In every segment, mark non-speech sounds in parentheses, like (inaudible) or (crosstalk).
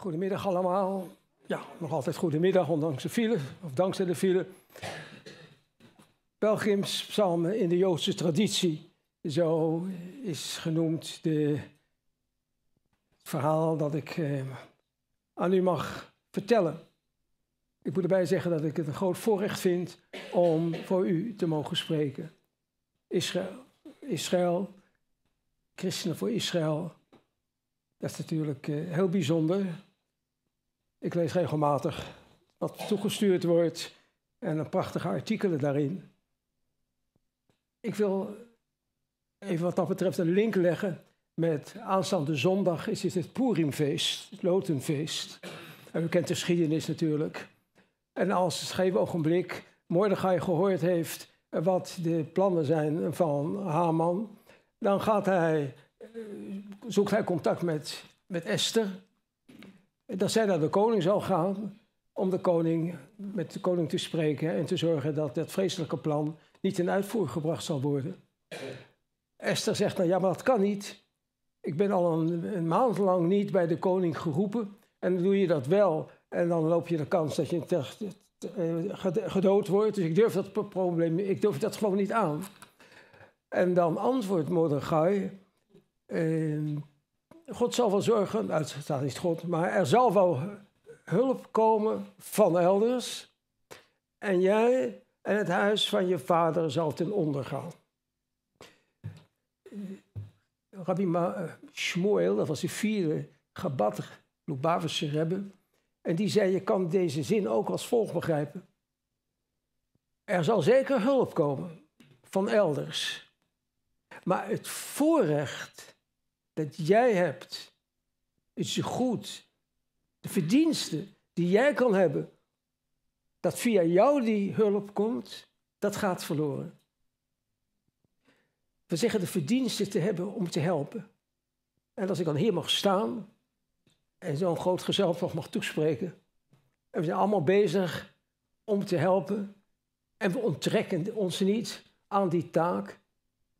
Goedemiddag allemaal. Ja, nog altijd goedemiddag, ondanks de file, of dankzij de file. Pelgrims psalmen in de Joodse traditie. Zo is genoemd de, het verhaal dat ik eh, aan u mag vertellen. Ik moet erbij zeggen dat ik het een groot voorrecht vind om voor u te mogen spreken. Israël, Israël christenen voor Israël, dat is natuurlijk eh, heel bijzonder. Ik lees regelmatig wat toegestuurd wordt en een prachtige artikelen daarin. Ik wil even wat dat betreft een link leggen met aanstaande zondag is dit het Purimfeest, het Lotenfeest. En u kent de geschiedenis natuurlijk. En als het gegeven ogenblik Mordechai gehoord heeft wat de plannen zijn van Haman, dan gaat hij, eh, zoekt hij contact met, met Esther, dat zij naar de koning zou gaan om de koning, met de koning te spreken en te zorgen dat dat vreselijke plan niet in uitvoer gebracht zal worden. Esther zegt, dan ja, maar dat kan niet. Ik ben al een, maand lang niet bij de koning geroepen en dan doe je dat wel en dan loop je de kans dat je eh, gedood wordt. Dus ik durf dat probleem, ik durf dat gewoon niet aan. En dan antwoordt Mordechai, eh, God zal wel zorgen, nou, staat niet God, maar er zal wel hulp komen van elders. En jij en het huis van je vader zal ten onder gaan. Rabbi eh, Shmuel, dat was de vierde Gabat Lubavitcher hebben. En die zei, je kan deze zin ook als volgt begrijpen. Er zal zeker hulp komen van elders. Maar het voorrecht dat jij hebt, is je goed, de verdiensten die jij kan hebben, dat via jou die hulp komt, dat gaat verloren. We zeggen de verdiensten te hebben om te helpen. En als ik dan hier mag staan en zo'n groot gezelschap mag toespreken, en we zijn allemaal bezig om te helpen, en we onttrekken ons niet aan die taak,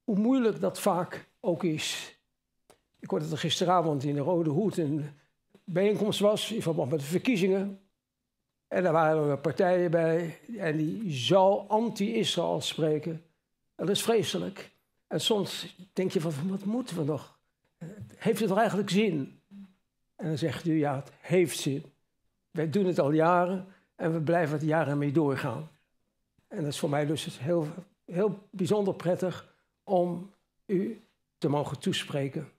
hoe moeilijk dat vaak ook is. Ik hoorde dat er gisteravond in de Rode Hoed een bijeenkomst was in verband met de verkiezingen. En daar waren er partijen bij en die zo anti-Israël spreken. Dat is vreselijk. En soms denk je van, wat moeten we nog? Heeft het er eigenlijk zin? En dan zegt u, ja, het heeft zin. Wij doen het al jaren en we blijven het jaren mee doorgaan. En dat is voor mij dus heel, heel bijzonder prettig om u te mogen toespreken.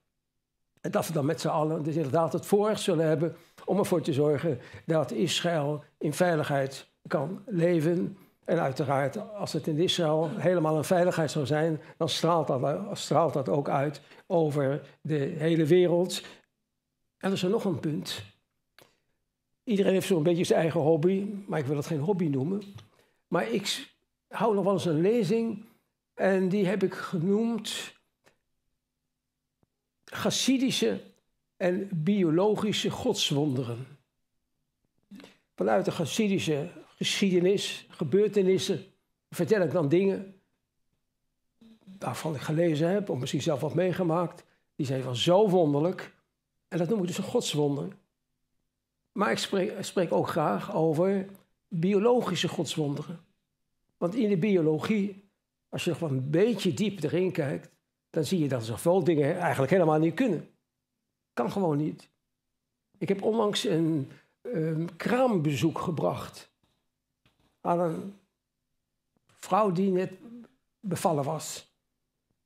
En dat we dan met z'n allen dus inderdaad het voorrecht zullen hebben om ervoor te zorgen dat Israël in veiligheid kan leven. En uiteraard, als het in Israël helemaal een veiligheid zou zijn, dan straalt dat, straalt dat ook uit over de hele wereld. En er is er nog een punt. Iedereen heeft zo'n beetje zijn eigen hobby, maar ik wil het geen hobby noemen. Maar ik hou nog wel eens een lezing en die heb ik genoemd Chassidische en biologische godswonderen. Vanuit de Chassidische geschiedenis, gebeurtenissen, vertel ik dan dingen waarvan ik gelezen heb, of misschien zelf wat meegemaakt. Die zijn van zo wonderlijk. En dat noem ik dus een godswonder. Maar ik spreek, spreek ook graag over biologische godswonderen. Want in de biologie, als je nog een beetje diep erin kijkt, dan zie je dat er veel dingen eigenlijk helemaal niet kunnen. Kan gewoon niet. Ik heb onlangs een, ehm, kraambezoek gebracht aan een vrouw die net bevallen was.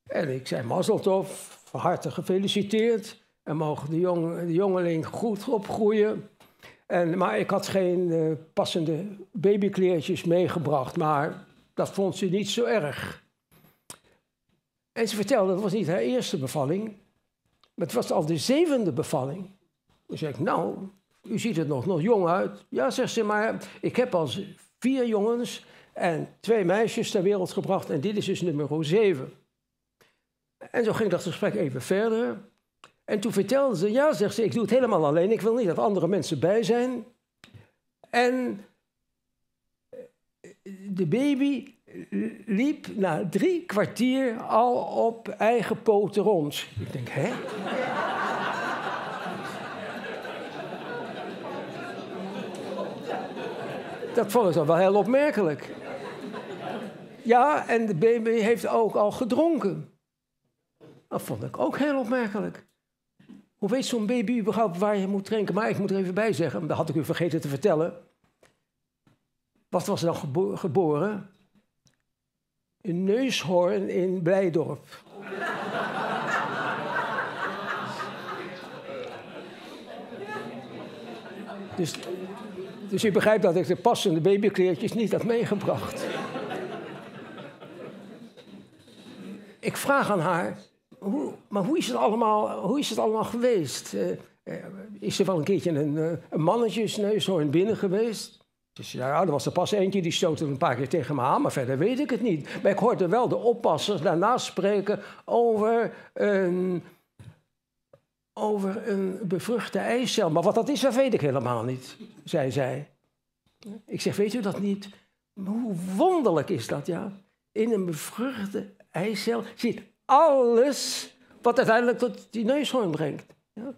En ik zei mazzeltov, van harte gefeliciteerd. En mogen de, jong, de jongeling goed opgroeien. En, maar ik had geen eh, passende babykleertjes meegebracht. Maar dat vond ze niet zo erg. En ze vertelde, dat was niet haar eerste bevalling, maar het was al de zevende bevalling. Toen zei ik, nou, u ziet er nog, nog jong uit. Ja, zegt ze, maar ik heb al vier jongens en twee meisjes ter wereld gebracht en dit is dus nummer zeven. En zo ging dat gesprek even verder. En toen vertelde ze, ja, zegt ze, ik doe het helemaal alleen. Ik wil niet dat andere mensen bij zijn. En de baby liep na drie kwartier al op eigen poten rond. Ik denk, hè? Dat vond ik dan wel heel opmerkelijk. Ja, en de baby heeft ook al gedronken. Dat vond ik ook heel opmerkelijk. Hoe weet zo'n baby überhaupt waar je moet drinken? Maar ik moet er even bij zeggen, dat had ik u vergeten te vertellen. Wat was dan gebo geboren? Een neushoorn in Blijdorp. dus, dus u begrijpt dat ik de passende babykleertjes niet had meegebracht. ik vraag aan haar, hoe, maar hoe is, het allemaal, hoe is het allemaal geweest? Eh, eh, is er wel een keertje een, eh, een mannetjesneushoorn binnen geweest? Dus ja, nou, er was er pas eentje die stootte een paar keer tegen me aan, maar verder weet ik het niet. Maar ik hoorde wel de oppassers daarna spreken over een, over een bevruchte eicel. Maar wat dat is, dat weet ik helemaal niet, zei zij. Ik zeg, weet u dat niet? hoe wonderlijk is dat, ja? In een bevruchte eicel zit alles wat uiteindelijk tot die neushoorn brengt. Ja?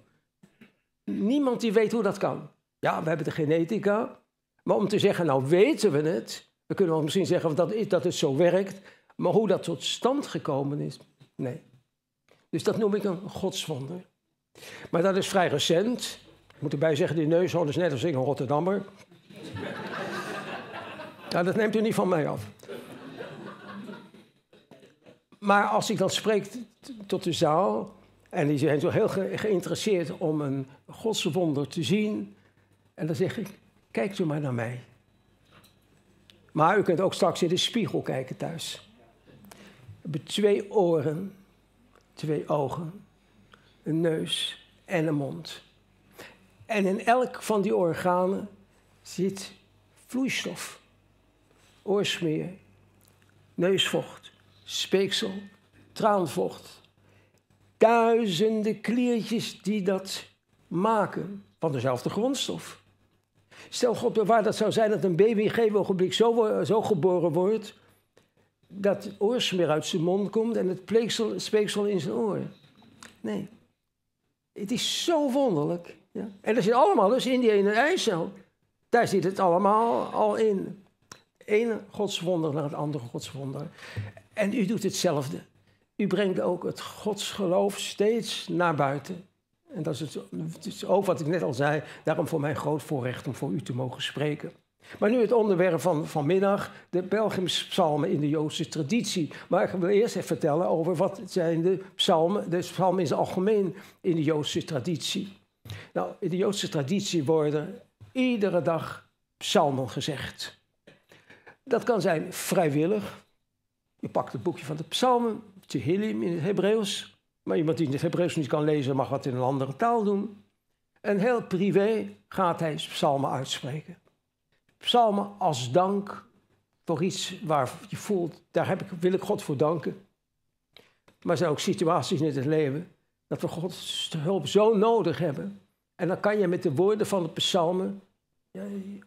Niemand die weet hoe dat kan. Ja, we hebben de genetica, maar om te zeggen, nou weten we het, we kunnen wel misschien zeggen dat, dat het zo werkt, maar hoe dat tot stand gekomen is, nee. Dus dat noem ik een godswonder. Maar dat is vrij recent. Ik moet erbij zeggen, die neushoorn is net als ik een Rotterdammer. (laughs) Nou, dat neemt u niet van mij af. Maar als ik dan spreek tot de zaal, en die zijn zo heel geïnteresseerd om een godswonder te zien, en dan zeg ik, Kijkt u maar naar mij. Maar u kunt ook straks in de spiegel kijken thuis. We hebben twee oren, twee ogen, een neus en een mond. En in elk van die organen zit vloeistof. Oorsmeer, neusvocht, speeksel, traanvocht. Duizenden kliertjes die dat maken van dezelfde grondstof. Stel God waar dat zou zijn dat een baby in geen ogenblik zo, eh, zo geboren wordt dat het oorsmeer uit zijn mond komt en het pleeksel, speeksel in zijn oren. Nee. Het is zo wonderlijk. Ja. En dat zit allemaal dus in die ene eicel. Daar zit het allemaal al in. Eén godswonder naar het andere godswonder. En u doet hetzelfde. U brengt ook het godsgeloof steeds naar buiten. En dat is, het, het wat ik net al zei, daarom voor mij groot voorrecht om voor u te mogen spreken. Maar nu het onderwerp van vanmiddag, de Belgische psalmen in de Joodse traditie. Maar ik wil eerst even vertellen over wat zijn de psalmen, de psalmen in het algemeen in de Joodse traditie. Nou, in de Joodse traditie worden iedere dag psalmen gezegd. Dat kan zijn vrijwillig. Je pakt het boekje van de psalmen, Tehillim in het Hebreeuws. Maar iemand die het Hebreeuws niet kan lezen, mag wat in een andere taal doen. En heel privé gaat hij psalmen uitspreken. Psalmen als dank voor iets waar je voelt, daar heb ik, wil ik God voor danken. Maar er zijn ook situaties in het leven dat we Gods hulp zo nodig hebben. En dan kan je met de woorden van de psalmen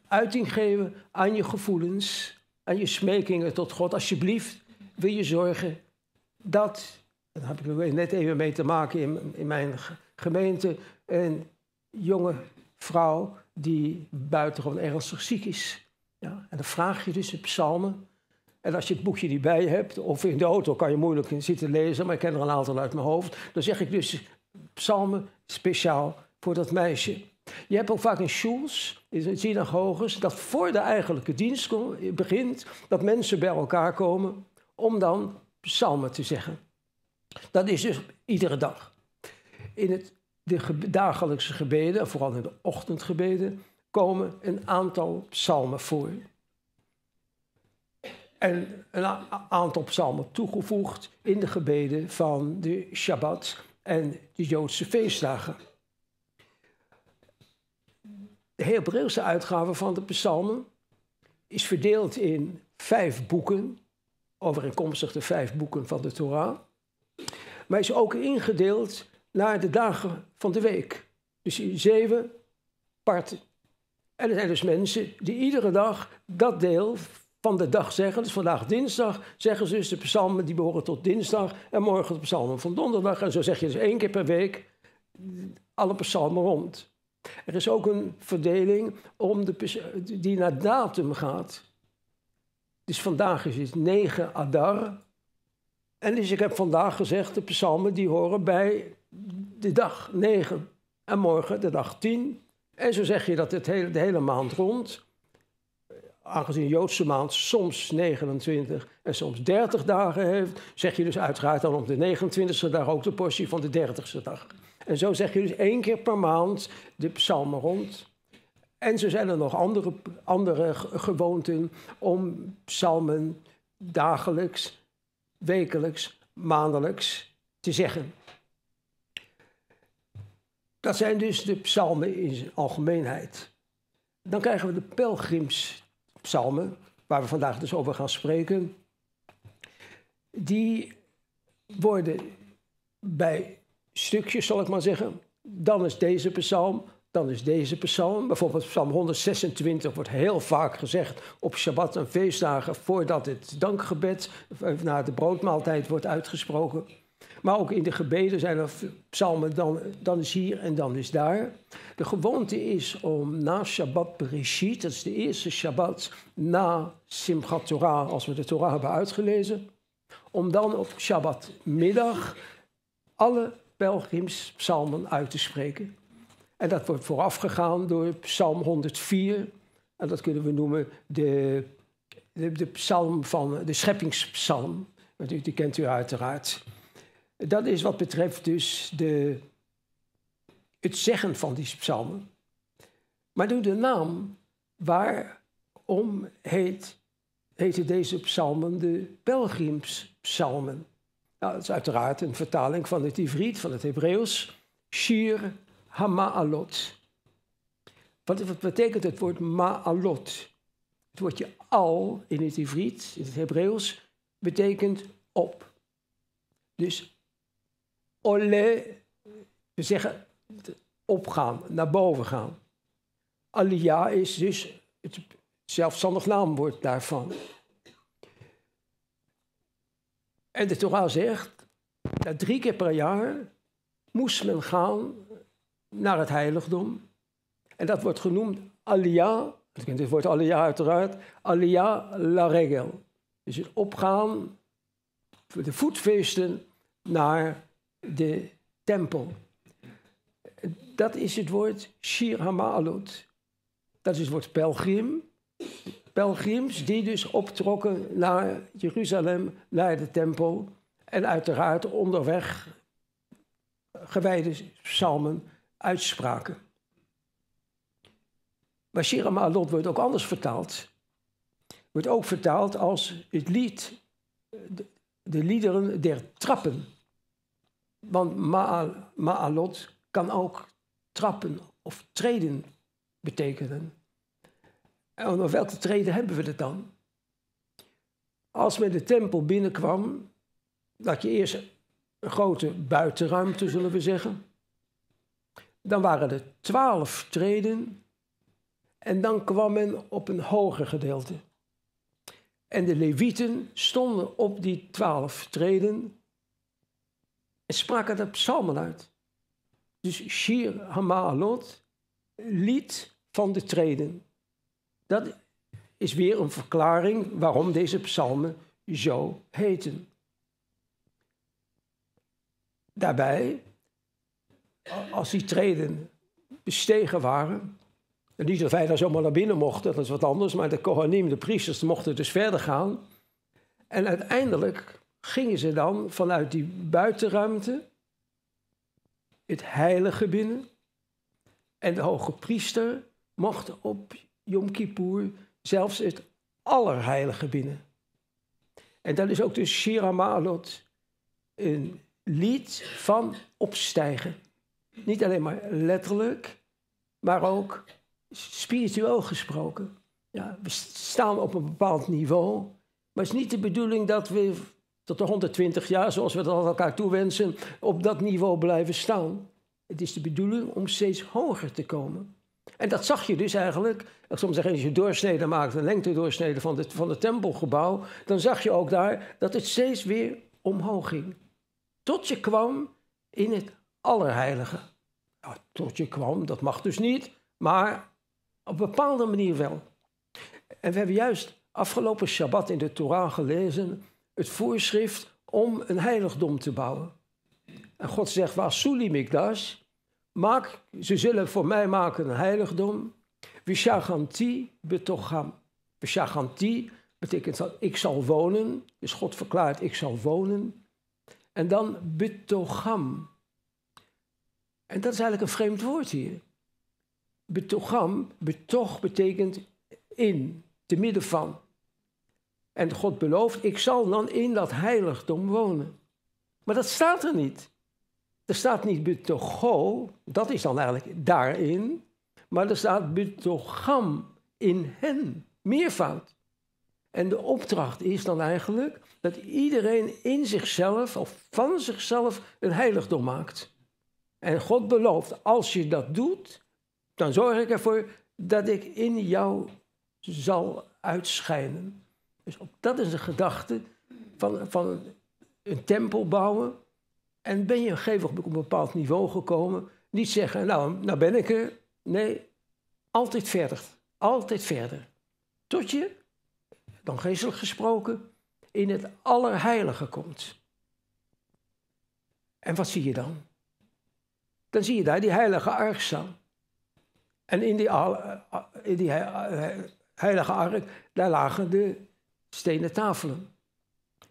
uiting geven aan je gevoelens, aan je smekingen tot God. Alsjeblieft, wil je zorgen dat daar heb ik net even mee te maken in, in mijn gemeente. Een jonge vrouw die buitengewoon ernstig ziek is. Ja, en dan vraag je dus de psalmen. En als je het boekje niet bij hebt, of in de auto kan je moeilijk zitten lezen, maar ik ken er een aantal uit mijn hoofd. Dan zeg ik dus psalmen speciaal voor dat meisje. Je hebt ook vaak in shuls, in synagoges, dat voor de eigenlijke dienst begint, dat mensen bij elkaar komen om dan psalmen te zeggen. Dat is dus iedere dag. In het, de dagelijkse gebeden, vooral in de ochtendgebeden, komen een aantal psalmen voor. En een aantal psalmen toegevoegd in de gebeden van de Shabbat en de Joodse feestdagen. De Hebreeuwse uitgave van de psalmen is verdeeld in vijf boeken, overeenkomstig de vijf boeken van de Torah. Maar is ook ingedeeld naar de dagen van de week. Dus zeven parten. En er zijn dus mensen die iedere dag dat deel van de dag zeggen. Dus vandaag dinsdag zeggen ze dus de psalmen die behoren tot dinsdag. En morgen de psalmen van donderdag. En zo zeg je dus één keer per week alle psalmen rond. Er is ook een verdeling om de, die naar datum gaat. Dus vandaag is het 9 Adar. En dus ik heb vandaag gezegd, de psalmen die horen bij de dag 9 en morgen de dag 10. En zo zeg je dat het hele, de hele maand rond, aangezien de Joodse maand soms 29 en soms 30 dagen heeft, zeg je dus uiteraard dan op de 29e dag ook de portie van de 30e dag. En zo zeg je dus één keer per maand de psalmen rond. En zo zijn er nog andere, andere gewoonten om psalmen dagelijks wekelijks, maandelijks te zeggen. Dat zijn dus de psalmen in zijn algemeenheid. Dan krijgen we de pelgrimspsalmen, waar we vandaag dus over gaan spreken. Die worden bij stukjes, zal ik maar zeggen. Dan is deze psalm, dan is deze psalm, bijvoorbeeld Psalm 126 wordt heel vaak gezegd op Shabbat en feestdagen voordat het dankgebed eh, na de broodmaaltijd wordt uitgesproken. Maar ook in de gebeden zijn er psalmen, dan, dan is hier en dan is daar. De gewoonte is om na Shabbat Bereshit, dat is de eerste Shabbat na Simchat Torah, als we de Torah hebben uitgelezen, om dan op Shabbatmiddag alle pelgrimspsalmen uit te spreken. En dat wordt voorafgegaan door Psalm 104. En dat kunnen we noemen de, de, psalm van de scheppingspsalm. Want die, kent u uiteraard. Dat is wat betreft dus de, het zeggen van die psalmen. Maar nu de naam waarom heet, heten deze psalmen de pelgrimspsalmen. Nou, dat is uiteraard een vertaling van het Ivriet, van het Hebreeuws. Shir hama'alot. Wat, wat betekent het woord ma'alot? Het woordje al in het Ivriet, in het Hebreeuws, betekent op. Dus ole, we zeggen opgaan, naar boven gaan. Aliyah is dus het zelfstandig naamwoord daarvan. En de Torah zegt, dat drie keer per jaar moest men gaan naar het heiligdom. En dat wordt genoemd Aliyah, het woord Aliyah uiteraard, Aliyah la regel. Dus het opgaan de voetfeesten naar de tempel. Dat is het woord Shir Hamalot. Dat is het woord pelgrim. Pelgrims die dus optrokken naar Jeruzalem, naar de tempel. En uiteraard onderweg gewijde psalmen uitspraken. Maar Ma'alot wordt ook anders vertaald. Wordt ook vertaald als het lied, de, de liederen der trappen. Want Ma'alot kan ook trappen of treden betekenen. En op welke treden hebben we het dan? Als men de tempel binnenkwam, dat je eerst een grote buitenruimte, zullen we zeggen. Dan waren er twaalf treden en dan kwam men op een hoger gedeelte. En de levieten stonden op die twaalf treden en spraken de psalmen uit. Dus Shir Hamalot lied van de treden. Dat is weer een verklaring waarom deze psalmen zo heten. Daarbij als die treden bestegen waren. En niet dat wij daar zomaar naar binnen mochten, dat is wat anders. Maar de Kohanim, de priesters, mochten dus verder gaan. En uiteindelijk gingen ze dan vanuit die buitenruimte het heilige binnen. En de hoge priester mocht op Yom Kippur zelfs het allerheilige binnen. En dat is ook de Shira een lied van opstijgen. Niet alleen maar letterlijk, maar ook spiritueel gesproken. Ja, we staan op een bepaald niveau, maar het is niet de bedoeling dat we tot de 120 jaar, zoals we dat elkaar toewensen, op dat niveau blijven staan. Het is de bedoeling om steeds hoger te komen. En dat zag je dus eigenlijk. Soms zeggen als je doorsnede maakt, een lengtedoorsnede van het, van het tempelgebouw, dan zag je ook daar dat het steeds weer omhoog ging. Tot je kwam in het Allerheilige. Ja, tot je kwam, dat mag dus niet, maar op een bepaalde manier wel. En we hebben juist afgelopen Shabbat in de Torah gelezen het voorschrift om een heiligdom te bouwen. En God zegt, waar Sulimikdash, maak, ze zullen voor mij maken een heiligdom. Vishaganti betocham. Vishaganti betekent dat ik zal wonen. Dus God verklaart, ik zal wonen. En dan betogam. En dat is eigenlijk een vreemd woord hier. Betogam, betog betekent in, te midden van. En God belooft, ik zal dan in dat heiligdom wonen. Maar dat staat er niet. Er staat niet betogo, dat is dan eigenlijk daarin. Maar er staat betogam, in hen, meervoud. En de opdracht is dan eigenlijk dat iedereen in zichzelf of van zichzelf een heiligdom maakt. En God belooft, als je dat doet, dan zorg ik ervoor dat ik in jou zal uitschijnen. Dus dat is de gedachte van, van een tempel bouwen. En ben je gegeven op een bepaald niveau gekomen, niet zeggen, nou, nou ben ik er. Nee, altijd verder. Altijd verder. Tot je, dan geestelijk gesproken, in het allerheilige komt. En wat zie je dan? Dan zie je daar die heilige ark staan. En in die, die heilige ark, daar lagen de stenen tafelen.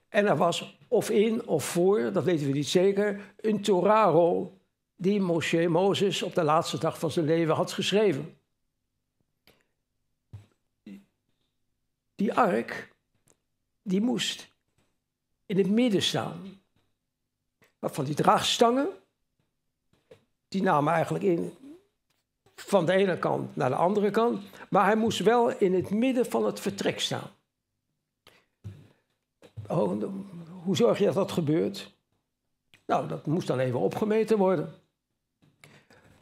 En er was of in of voor, dat weten we niet zeker, een Torarol die Moshe Mozes op de laatste dag van zijn leven had geschreven. Die ark, die moest in het midden staan. Van die draagstangen die nam eigenlijk in van de ene kant naar de andere kant. Maar hij moest wel in het midden van het vertrek staan. Oh, hoe zorg je dat dat gebeurt? Nou, dat moest dan even opgemeten worden.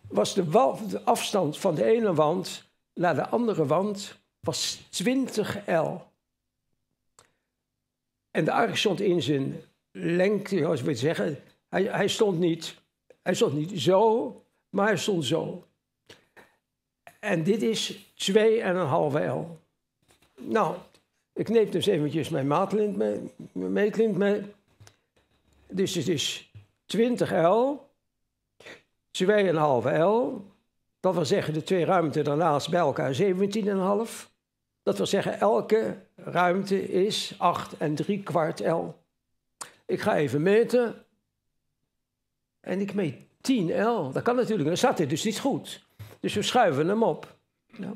Was de, afstand van de ene wand naar de andere wand was 20 L. En de ark stond in zijn lengte, zoals we het zeggen. Hij, hij stond niet hij stond niet zo, maar hij stond zo. En dit is 2,5 L. Nou, ik neem dus eventjes mijn maatlint mee. Mijn meetlint mee. Dus het is 20 L, 2,5 L. Dat wil zeggen de twee ruimten daarnaast bij elkaar 17,5. Dat wil zeggen elke ruimte is 8 en 3 kwart L. Ik ga even meten. En ik meet 10L. Dat kan natuurlijk. Dan zat dit dus niet goed. Dus we schuiven hem op. Nou.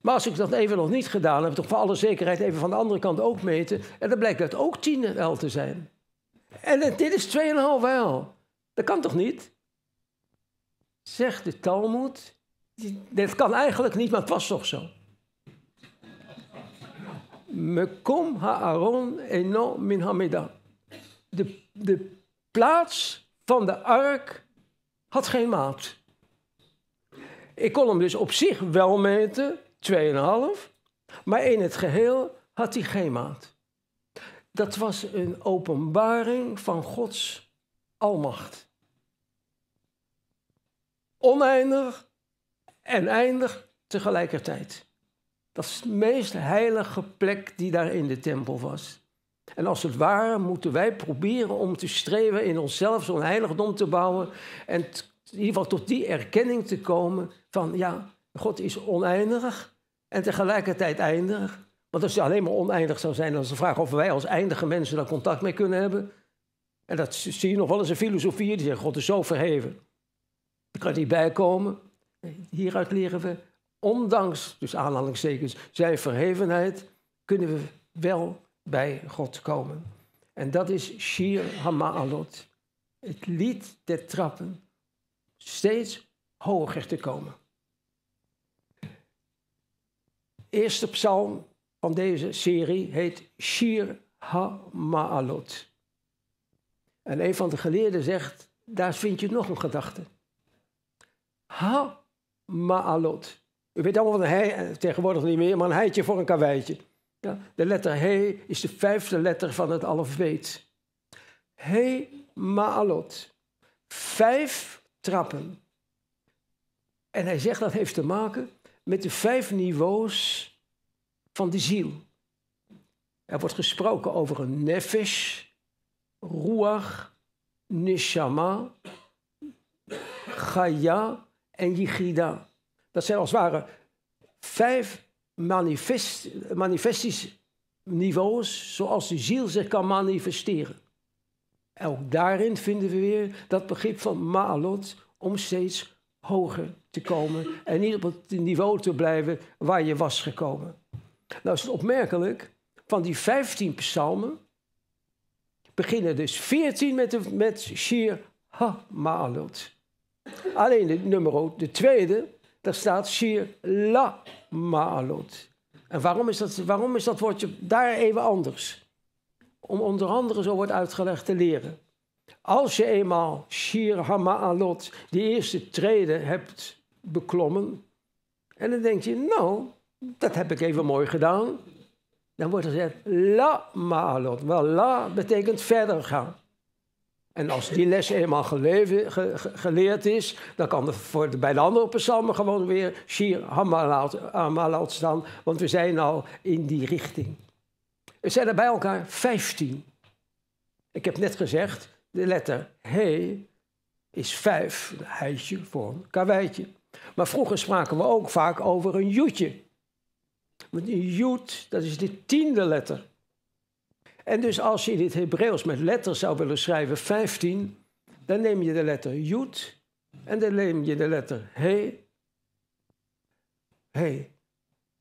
Maar als ik dat even nog niet gedaan heb, toch voor alle zekerheid even van de andere kant ook meten. En dan blijkt dat ook 10L te zijn. En dit is 2,5L. Dat kan toch niet? Zegt de Talmud. Dat kan eigenlijk niet, maar het was toch zo. Mekom ha'aron eno min hamida. De, de plaats van de ark had geen maat. Ik kon hem dus op zich wel meten, 2,5, maar in het geheel had hij geen maat. Dat was een openbaring van Gods almacht. Oneindig en eindig tegelijkertijd. Dat is de meest heilige plek die daar in de tempel was. En als het ware moeten wij proberen om te streven in onszelf zo'n heiligdom te bouwen. En in ieder geval tot die erkenning te komen van ja, God is oneindig en tegelijkertijd eindig. Want als hij alleen maar oneindig zou zijn, dan is de vraag of wij als eindige mensen daar contact mee kunnen hebben. En dat zie je nog wel eens in filosofieën, die zeggen God is zo verheven. Ik kan niet bijkomen. Hieruit leren we, ondanks, dus aanhalingstekens, zijn verhevenheid, kunnen we wel bij God komen. En dat is Shir Hamaalot. Het lied der trappen. Steeds hoger te komen. Eerste psalm van deze serie heet Shir Hamaalot. En een van de geleerden zegt, daar vind je nog een gedachte. Ha-ma'alot. U weet allemaal wat een hei, tegenwoordig niet meer, maar een heitje voor een karweitje. De letter He is de vijfde letter van het alfabet. He Maalot. Vijf trappen. En hij zegt dat heeft te maken met de vijf niveaus van de ziel. Er wordt gesproken over een nefesh, ruach, neshama, chaya en yichida. Dat zijn als het ware vijf manifest, manifestische niveaus, zoals de ziel zich kan manifesteren. En ook daarin vinden we weer dat begrip van maalot om steeds hoger te komen en niet op het niveau te blijven waar je was gekomen. Nou is het opmerkelijk, van die 15 psalmen beginnen dus 14 met, met Shir Ha Maalot. Alleen de nummer, de tweede, daar staat shir la maalot. En waarom is, dat, waarom is dat woordje daar even anders? Om onder andere, zo wordt uitgelegd, te leren. Als je eenmaal shir hamaalot, die eerste treden, hebt beklommen... en dan denk je, nou, dat heb ik even mooi gedaan... dan wordt er gezegd la maalot. Wel, la betekent verder gaan. En als die les eenmaal geleerd is, dan kan er voor de, bij de andere psalmen gewoon weer Shir Hamalaot staan, want we zijn al in die richting. Er zijn er bij elkaar 15. Ik heb net gezegd, de letter he is vijf, een heitje voor een karweitje. Maar vroeger spraken we ook vaak over een joetje. Want een joet, dat is de tiende letter. En dus als je dit Hebreeuws met letters zou willen schrijven 15, dan neem je de letter Jud en dan neem je de letter He. He.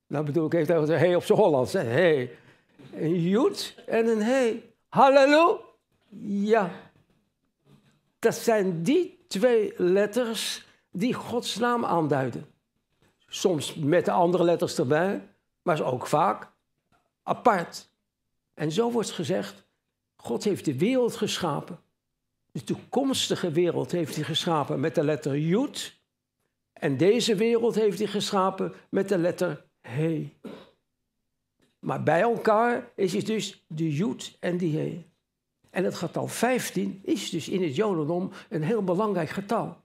Nou bedoel ik even dat He op zijn Hollands. Hè? He. Een Jud en een He. Halleluja. Ja. Dat zijn die twee letters die Gods naam aanduiden. Soms met de andere letters erbij, maar ook vaak apart. En zo wordt gezegd, God heeft de wereld geschapen. De toekomstige wereld heeft hij geschapen met de letter Jud. En deze wereld heeft hij geschapen met de letter He. Maar bij elkaar is het dus de Jud en die He. En het getal 15 is dus in het Jodendom een heel belangrijk getal.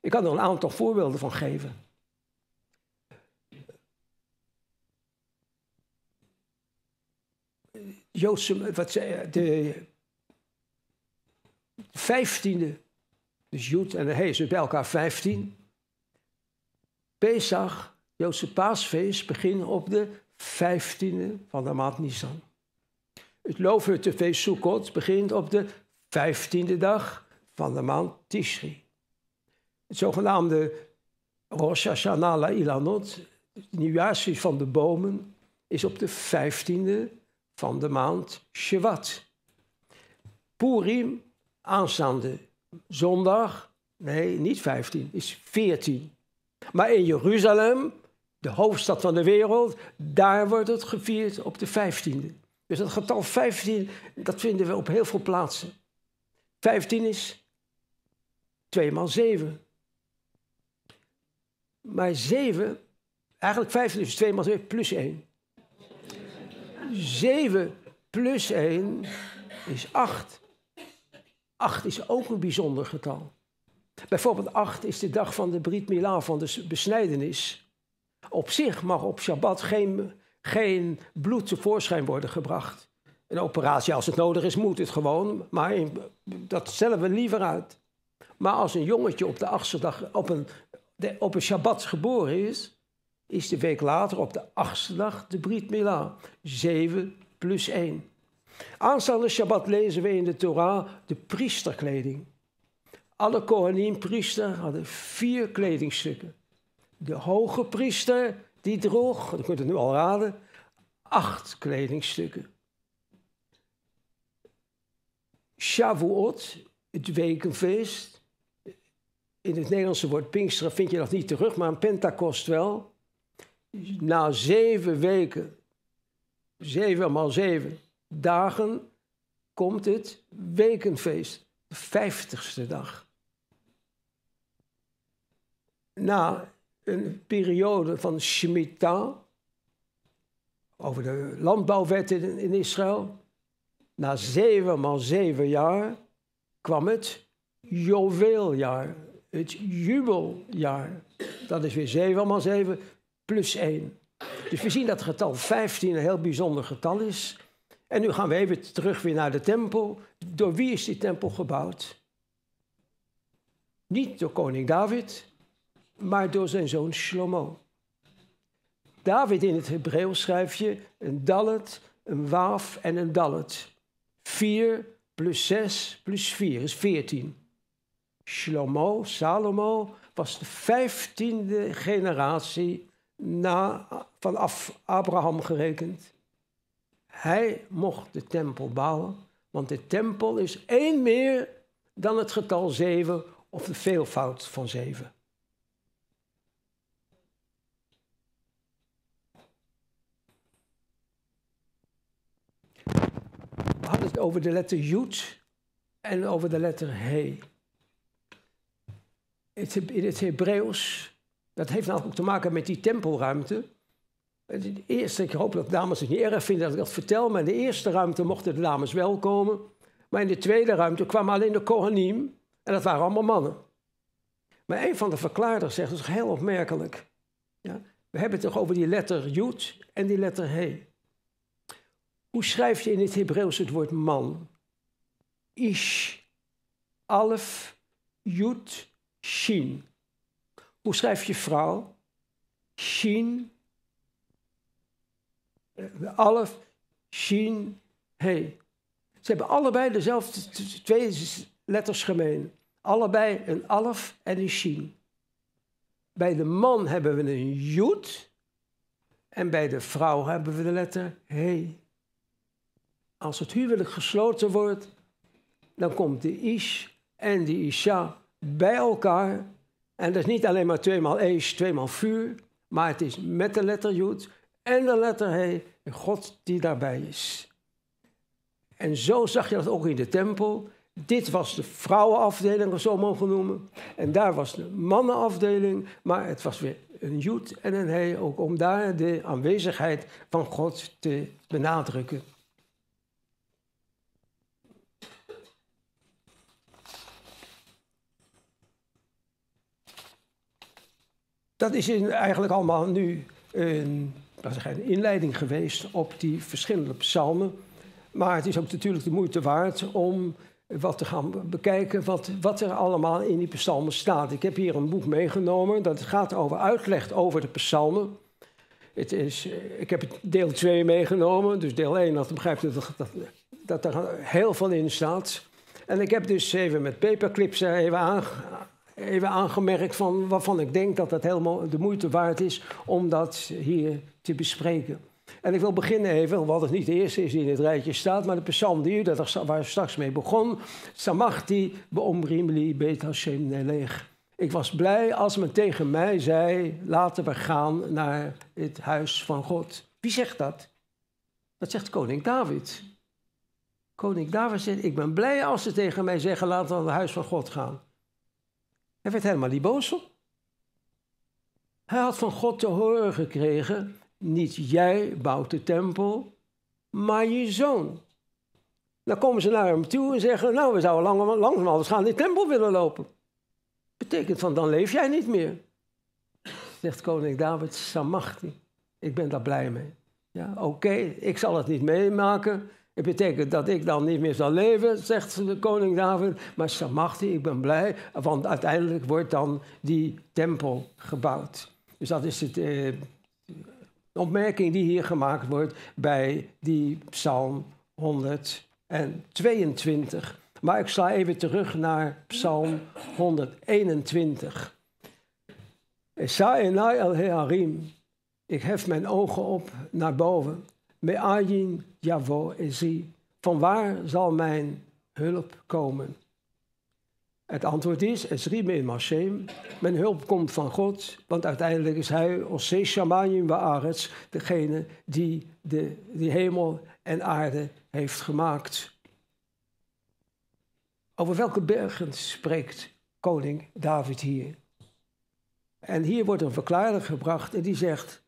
Ik kan er een aantal voorbeelden van geven. Joodse, wat zei, de 15e, dus Jood en de ze bij elkaar 15. Pesach, Joodse paasfeest, begint op de 15e van de maand Nisan. Het feest Sukkot begint op de 15e dag van de maand Tishri. Het zogenaamde Rosh Hashanah Ilanot, het nieuwjaarsfeest van de bomen, is op de 15e van de maand Shevat. Purim, aanstaande zondag, nee, niet 15, is 14. Maar in Jeruzalem, de hoofdstad van de wereld, daar wordt het gevierd op de 15e. Dus dat getal 15, dat vinden we op heel veel plaatsen. 15 is 2 maal 7. Maar 7, eigenlijk 15 is 2 maal 7 plus 1. 7 plus 1 is 8. 8 is ook een bijzonder getal. Bijvoorbeeld 8 is de dag van de Brit Mila, van de besnijdenis. Op zich mag op Shabbat geen, geen bloed tevoorschijn worden gebracht. Een operatie, als het nodig is, moet het gewoon. Maar dat stellen we liever uit. Maar als een jongetje op de achtste dag op een, op een Shabbat geboren is is de week later op de achtste dag de Brit Mila, 7 plus 1. Aanstaande Shabbat lezen we in de Torah de priesterkleding. Alle Kohanim priester hadden vier kledingstukken. De hoge priester die droeg, dat kunt u nu al raden, acht kledingstukken. Shavuot, het wekenfeest. In het Nederlandse woord Pinksteren vind je dat niet terug, maar een Pentakost wel na zeven weken, zeven maal zeven dagen, komt het wekenfeest, de vijftigste dag. Na een periode van Shemitah, over de landbouwwetten in Israël, na zeven maal zeven jaar kwam het joveeljaar, het jubeljaar. Dat is weer zeven maal zeven, plus 1. Dus we zien dat het getal 15 een heel bijzonder getal is. En nu gaan we even terug weer naar de tempel. Door wie is die tempel gebouwd? Niet door koning David, maar door zijn zoon Shlomo. David in het Hebreeuws schrijf je een dalet, een waaf en een dalet. 4 plus 6 plus 4 is 14. Shlomo, Salomo, was de vijftiende generatie na, vanaf Abraham gerekend. Hij mocht de tempel bouwen, want de tempel is één meer dan het getal zeven of de veelvoud van zeven. We hadden het over de letter Jut en over de letter He. In het Hebreeuws dat heeft namelijk ook te maken met die tempelruimte. Eerst, ik hoop dat dames het niet erg vinden dat ik dat vertel, maar in de eerste ruimte mochten de dames wel komen. Maar in de tweede ruimte kwamen alleen de kohanim en dat waren allemaal mannen. Maar een van de verklaarders zegt, dat heel opmerkelijk. Ja, we hebben het toch over die letter Jud en die letter He. Hoe schrijf je in het Hebreeuws het woord man? Ish, Alef, Jud, Shin. Hoe schrijf je vrouw? Shin. Eh, alf, Shin, He. Ze hebben allebei dezelfde twee letters gemeen. Allebei een alf en een shin. Bij de man hebben we een joet. En bij de vrouw hebben we de letter he. Als het huwelijk gesloten wordt, dan komt de ish en de isha bij elkaar en dat is niet alleen maar tweemaal eesh, tweemaal vuur, maar het is met de letter Jood en de letter He, God die daarbij is. En zo zag je dat ook in de tempel. Dit was de vrouwenafdeling, zo mogen noemen. En daar was de mannenafdeling, maar het was weer een Jood en een He, ook om daar de aanwezigheid van God te benadrukken. Dat is in, eigenlijk allemaal nu een, dat is een inleiding geweest op die verschillende psalmen. Maar het is ook natuurlijk de moeite waard om wat te gaan bekijken, wat, wat er allemaal in die psalmen staat. Ik heb hier een boek meegenomen, dat gaat over uitleg over de psalmen. Het is, ik heb deel 2 meegenomen, dus deel 1 had begrijpt dat, dat, dat er heel veel in staat. En ik heb dus even met paperclips even aan, even aangemerkt van waarvan ik denk dat dat helemaal de moeite waard is om dat hier te bespreken. En ik wil beginnen even, wat het niet de eerste is die in het rijtje staat, maar de psalm die u, dat waar straks mee begon. Samachti beomrimli bet Hashem neleg. Ik was blij als men tegen mij zei, laten we gaan naar het huis van God. Wie zegt dat? Dat zegt koning David. Koning David zegt, ik ben blij als ze tegen mij zeggen, laten we naar het huis van God gaan. Hij werd helemaal op. Hij had van God te horen gekregen: niet jij bouwt de tempel, maar je zoon. Dan komen ze naar hem toe en zeggen: Nou, we zouden lang, langzaam alles gaan die tempel willen lopen. Betekent van dan leef jij niet meer. Zegt koning David: Samachti, ik ben daar blij mee. Ja, oké, ik zal het niet meemaken. Het betekent dat ik dan niet meer zal leven, zegt de koning David. Maar Samachti, ik ben blij, want uiteindelijk wordt dan die tempel gebouwd. Dus dat is eh, de opmerking die hier gemaakt wordt bij die psalm 122. Maar ik sla even terug naar psalm 121. Saenai el Hearim. Ik hef mijn ogen op naar boven. Me'ayin Javo Ezi. Van waar zal mijn hulp komen? Het antwoord is, Esri in Mashem. Mijn hulp komt van God, want uiteindelijk is hij, Ose wa degene die de die hemel en aarde heeft gemaakt. Over welke bergen spreekt koning David hier? En hier wordt een verklaring gebracht en die zegt,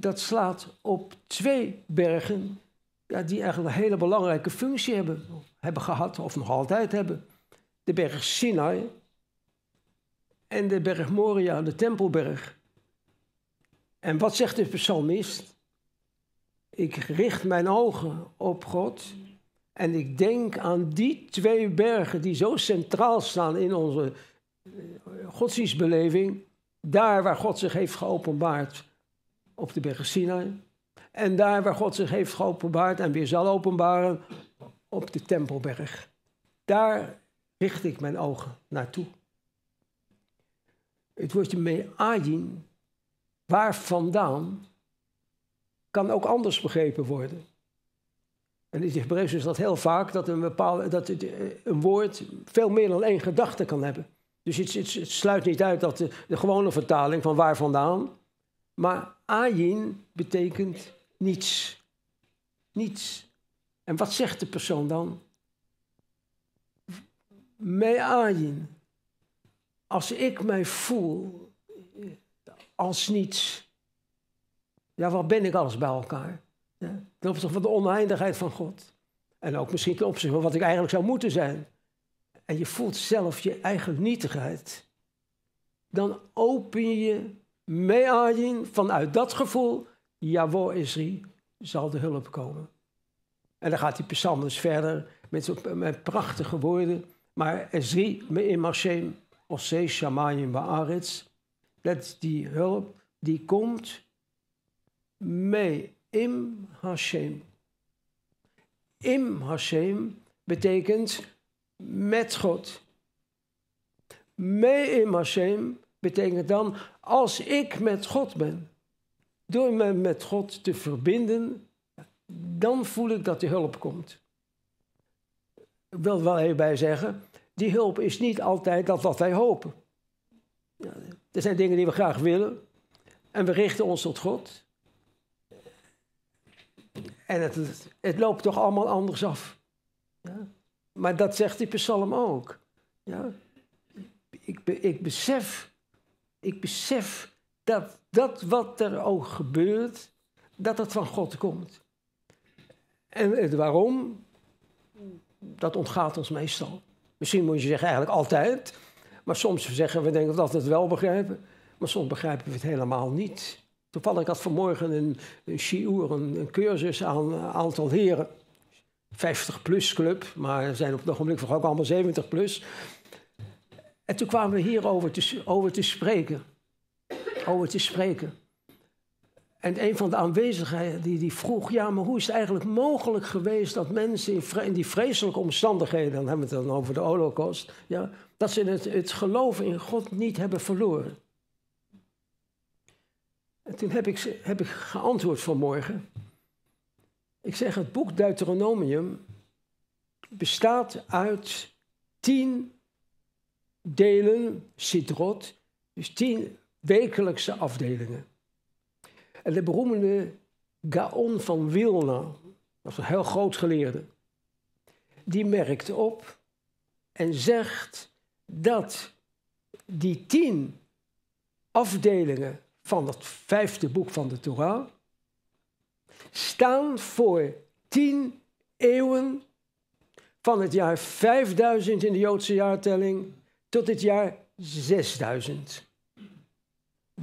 dat slaat op twee bergen die eigenlijk een hele belangrijke functie hebben, hebben gehad of nog altijd hebben. De berg Sinai en de berg Moria, de Tempelberg. En wat zegt de psalmist? Ik richt mijn ogen op God en ik denk aan die twee bergen die zo centraal staan in onze eh, godsdienstbeleving. Daar waar God zich heeft geopenbaard op de berg Sinai. En daar waar God zich heeft geopenbaard en weer zal openbaren, op de Tempelberg. Daar richt ik mijn ogen naartoe. Het woordje me'ajin, waar vandaan, kan ook anders begrepen worden. En in het Hebreeuws is dat heel vaak, dat een, bepaalde, dat eh, een woord veel meer dan één gedachte kan hebben. Dus het, het, sluit niet uit dat de, de gewone vertaling van waar vandaan, maar Ayin betekent niets. Niets. En wat zegt de persoon dan? Mij Ayin. Als ik mij voel als niets, ja, wat ben ik alles bij elkaar? Ja, ten opzichte van de oneindigheid van God. En ook misschien ten opzichte van wat ik eigenlijk zou moeten zijn. En je voelt zelf je eigen nietigheid. Dan open je Me'ayin, vanuit dat gevoel, jawo Isri, zal de hulp komen. En dan gaat die psalm verder met, met prachtige woorden. Maar Esri me'im Hashem, Osei Shamayim Ba'aretz. Dat die hulp, die komt me'im Hashem. Im Hashem betekent met God. Me'im Hashem betekent dan, als ik met God ben, door me met God te verbinden, dan voel ik dat de hulp komt. Ik wil wel even bij zeggen, die hulp is niet altijd dat wat wij hopen. Er zijn dingen die we graag willen en we richten ons tot God. En het, het loopt toch allemaal anders af. Ja? Maar dat zegt die psalm ook. Ja? Ik, ik besef ik besef dat dat wat er ook gebeurt, dat dat van God komt. En waarom, dat ontgaat ons meestal. Misschien moet je zeggen eigenlijk altijd, maar soms zeggen we denken dat we het wel begrijpen, maar soms begrijpen we het helemaal niet. Toevallig had vanmorgen een, een shiur, een, cursus aan een aantal heren. 50 plus club, maar zijn op het ogenblik ook allemaal 70 plus. En toen kwamen we hier te, over te spreken. Over te spreken. En een van de aanwezigen die, die vroeg: Ja, maar hoe is het eigenlijk mogelijk geweest dat mensen in, in die vreselijke omstandigheden, dan hebben we het dan over de Holocaust, ja, dat ze het, het geloof in God niet hebben verloren? En toen heb ik, heb ik geantwoord vanmorgen. Ik zeg: Het boek Deuteronomium bestaat uit tien delen, sidrot, dus tien wekelijkse afdelingen. En de beroemde Gaon van Wilna, was een heel groot geleerde, die merkt op en zegt dat die tien afdelingen van het vijfde boek van de Torah staan voor tien eeuwen van het jaar 5000 in de Joodse jaartelling tot het jaar 6000.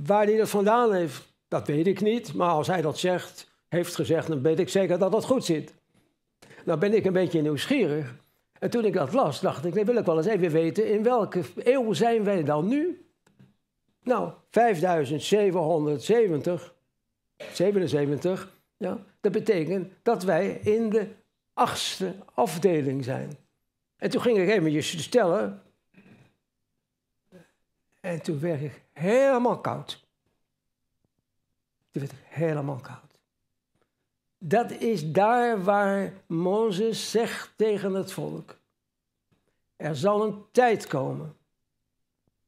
Waar hij dat vandaan heeft, dat weet ik niet. Maar als hij dat zegt, heeft gezegd, dan weet ik zeker dat dat goed zit. Nou ben ik een beetje nieuwsgierig. En toen ik dat las, dacht ik, nee, wil ik wel eens even weten, in welke eeuw zijn wij dan nu? Nou, 5770, 77, ja, dat betekent dat wij in de achtste afdeling zijn. En toen ging ik je stellen, en toen werd ik helemaal koud. Toen werd ik helemaal koud. Dat is daar waar Mozes zegt tegen het volk. Er zal een tijd komen,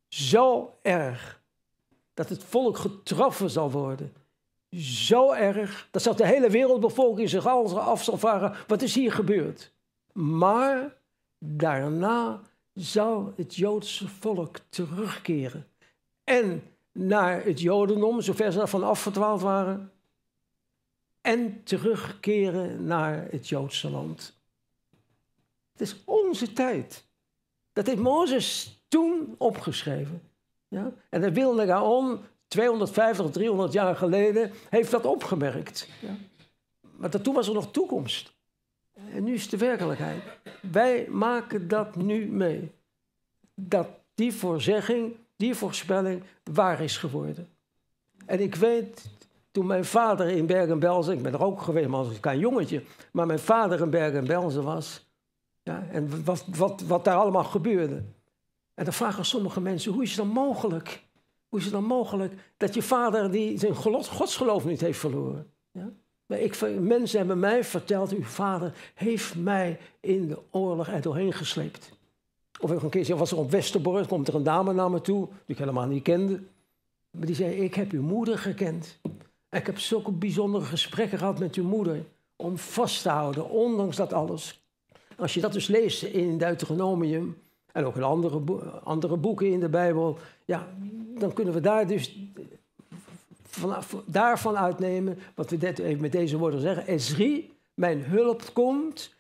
zo erg, dat het volk getroffen zal worden. Zo erg, dat zelfs de hele wereldbevolking zich al af zal vragen, wat is hier gebeurd? Maar daarna zou het Joodse volk terugkeren. En naar het Jodendom, zover ze daarvan afgedwaald waren. En terugkeren naar het Joodse land. Het is onze tijd. Dat heeft Mozes toen opgeschreven. Ja? En de wilde Gaon 250, 300 jaar geleden, heeft dat opgemerkt. Ja? Maar dat, toen was er nog toekomst. En nu is de werkelijkheid. Wij maken dat nu mee. Dat die voorzegging, die voorspelling waar is geworden. En ik weet, toen mijn vader in Bergen-Belsen, ik ben er ook geweest, maar als een klein jongetje, maar mijn vader in Bergen-Belsen was, ja, en wat, wat, wat daar allemaal gebeurde. En dan vragen sommige mensen, hoe is het dan mogelijk? Hoe is het dan mogelijk dat je vader die zijn godsgeloof niet heeft verloren? Ja? Maar ik, mensen hebben mij verteld, uw vader heeft mij in de oorlog er doorheen gesleept. Of ik een keer was er op Westerbork, komt er een dame naar me toe, die ik helemaal niet kende. Maar die zei, ik heb uw moeder gekend. ik heb zulke bijzondere gesprekken gehad met uw moeder. Om vast te houden, ondanks dat alles. Als je dat dus leest in Deuteronomium en ook in andere, andere boeken in de Bijbel. Ja, dan kunnen we daar dus daarvan uitnemen wat we dit even met deze woorden zeggen. Esri, mijn hulp komt,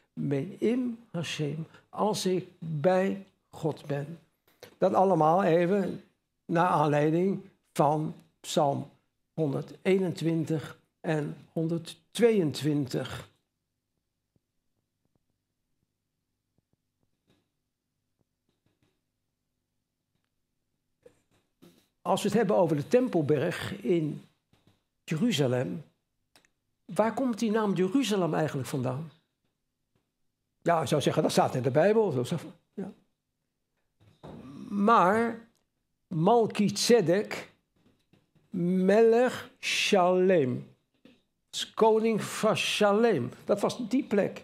im Hashem, als ik bij God ben. Dat allemaal even naar aanleiding van Psalm 121 en 122. Als we het hebben over de Tempelberg in Jeruzalem, waar komt die naam Jeruzalem eigenlijk vandaan? Ja, ik zou zeggen, dat staat in de Bijbel. Ja. Maar Malki Tzedek, Melech Shalem, koning van Shalem, dat was die plek.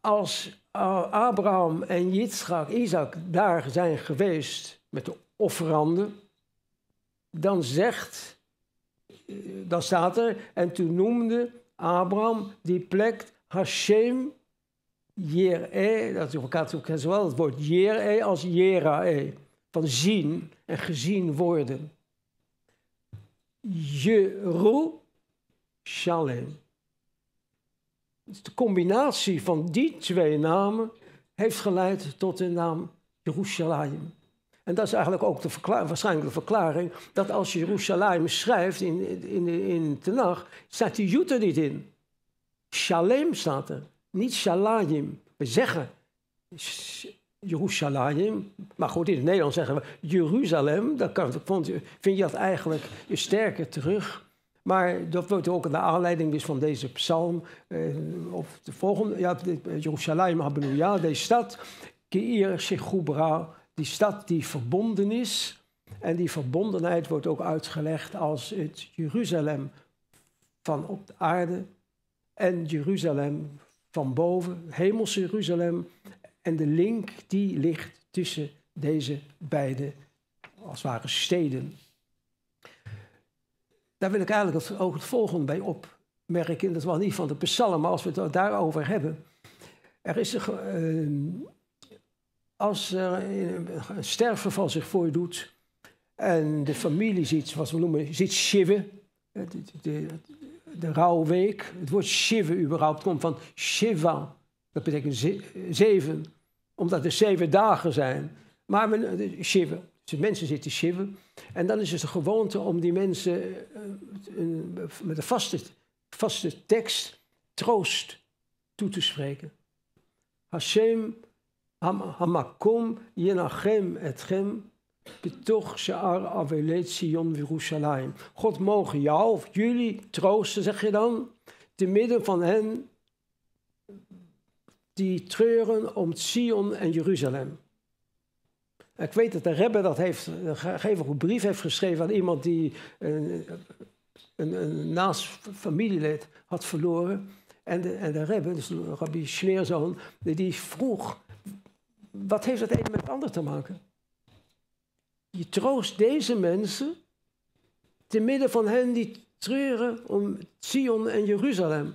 Als Abraham en Yitzchak, Isaac daar zijn geweest met de offeranden, dan zegt, dan staat er, en toen noemde Abraham die plek Hashem Jer'e, dat elkaar zowel het woord Jer'e als Jerae, van zien en gezien worden. Shalem. Dus de combinatie van die twee namen heeft geleid tot de naam Jeruzalem. En dat is eigenlijk ook de waarschijnlijke verklaring dat als je Jerusalem schrijft in, in, in Tenach, staat die Jute niet in. Shalem staat er, niet Shalayim. We zeggen Jerusalem, maar goed, in het Nederlands zeggen we Jeruzalem. Dan vind je dat eigenlijk sterker terug. Maar dat wordt ook de aanleiding dus van deze psalm. Eh, of de volgende, ja, eh, Jeruzalem, Ja, deze stad. Kiir Shechubra die stad die verbonden is. En die verbondenheid wordt ook uitgelegd als het Jeruzalem van op de aarde en Jeruzalem van boven, hemels Jeruzalem. En de link die ligt tussen deze beide, als ware, steden. Daar wil ik eigenlijk ook het volgende bij opmerken. Dat was niet van de psalm, maar als we het daarover hebben. Er is een, ehm, als er een sterfgeval zich voordoet en de familie ziet wat we noemen, ziet shiven, eh, de, de, de rouwweek. Het woord shiven überhaupt komt van shiva, dat betekent eh, zeven, omdat er zeven dagen zijn. Maar men, eh, shiven, dus mensen zitten shiven. En dan is het de gewoonte om die mensen met een vaste, vaste tekst troost toe te spreken. Hashem המקום ינחם אתכם בתוך שאר אבלי ציון וירושלים. God mogen jou of jullie troosten, zeg je dan, te midden van hen die treuren om Sion en Jeruzalem. Ik weet dat de Rebbe dat heeft, een gegeven een brief heeft geschreven aan iemand die eh, een, een, een naast familielid had verloren. En de, en de Rebbe, dus Rabbi Schneerzoon, die vroeg wat heeft dat een met het ander te maken? Je troost deze mensen te midden van hen die treuren om Sion en Jeruzalem.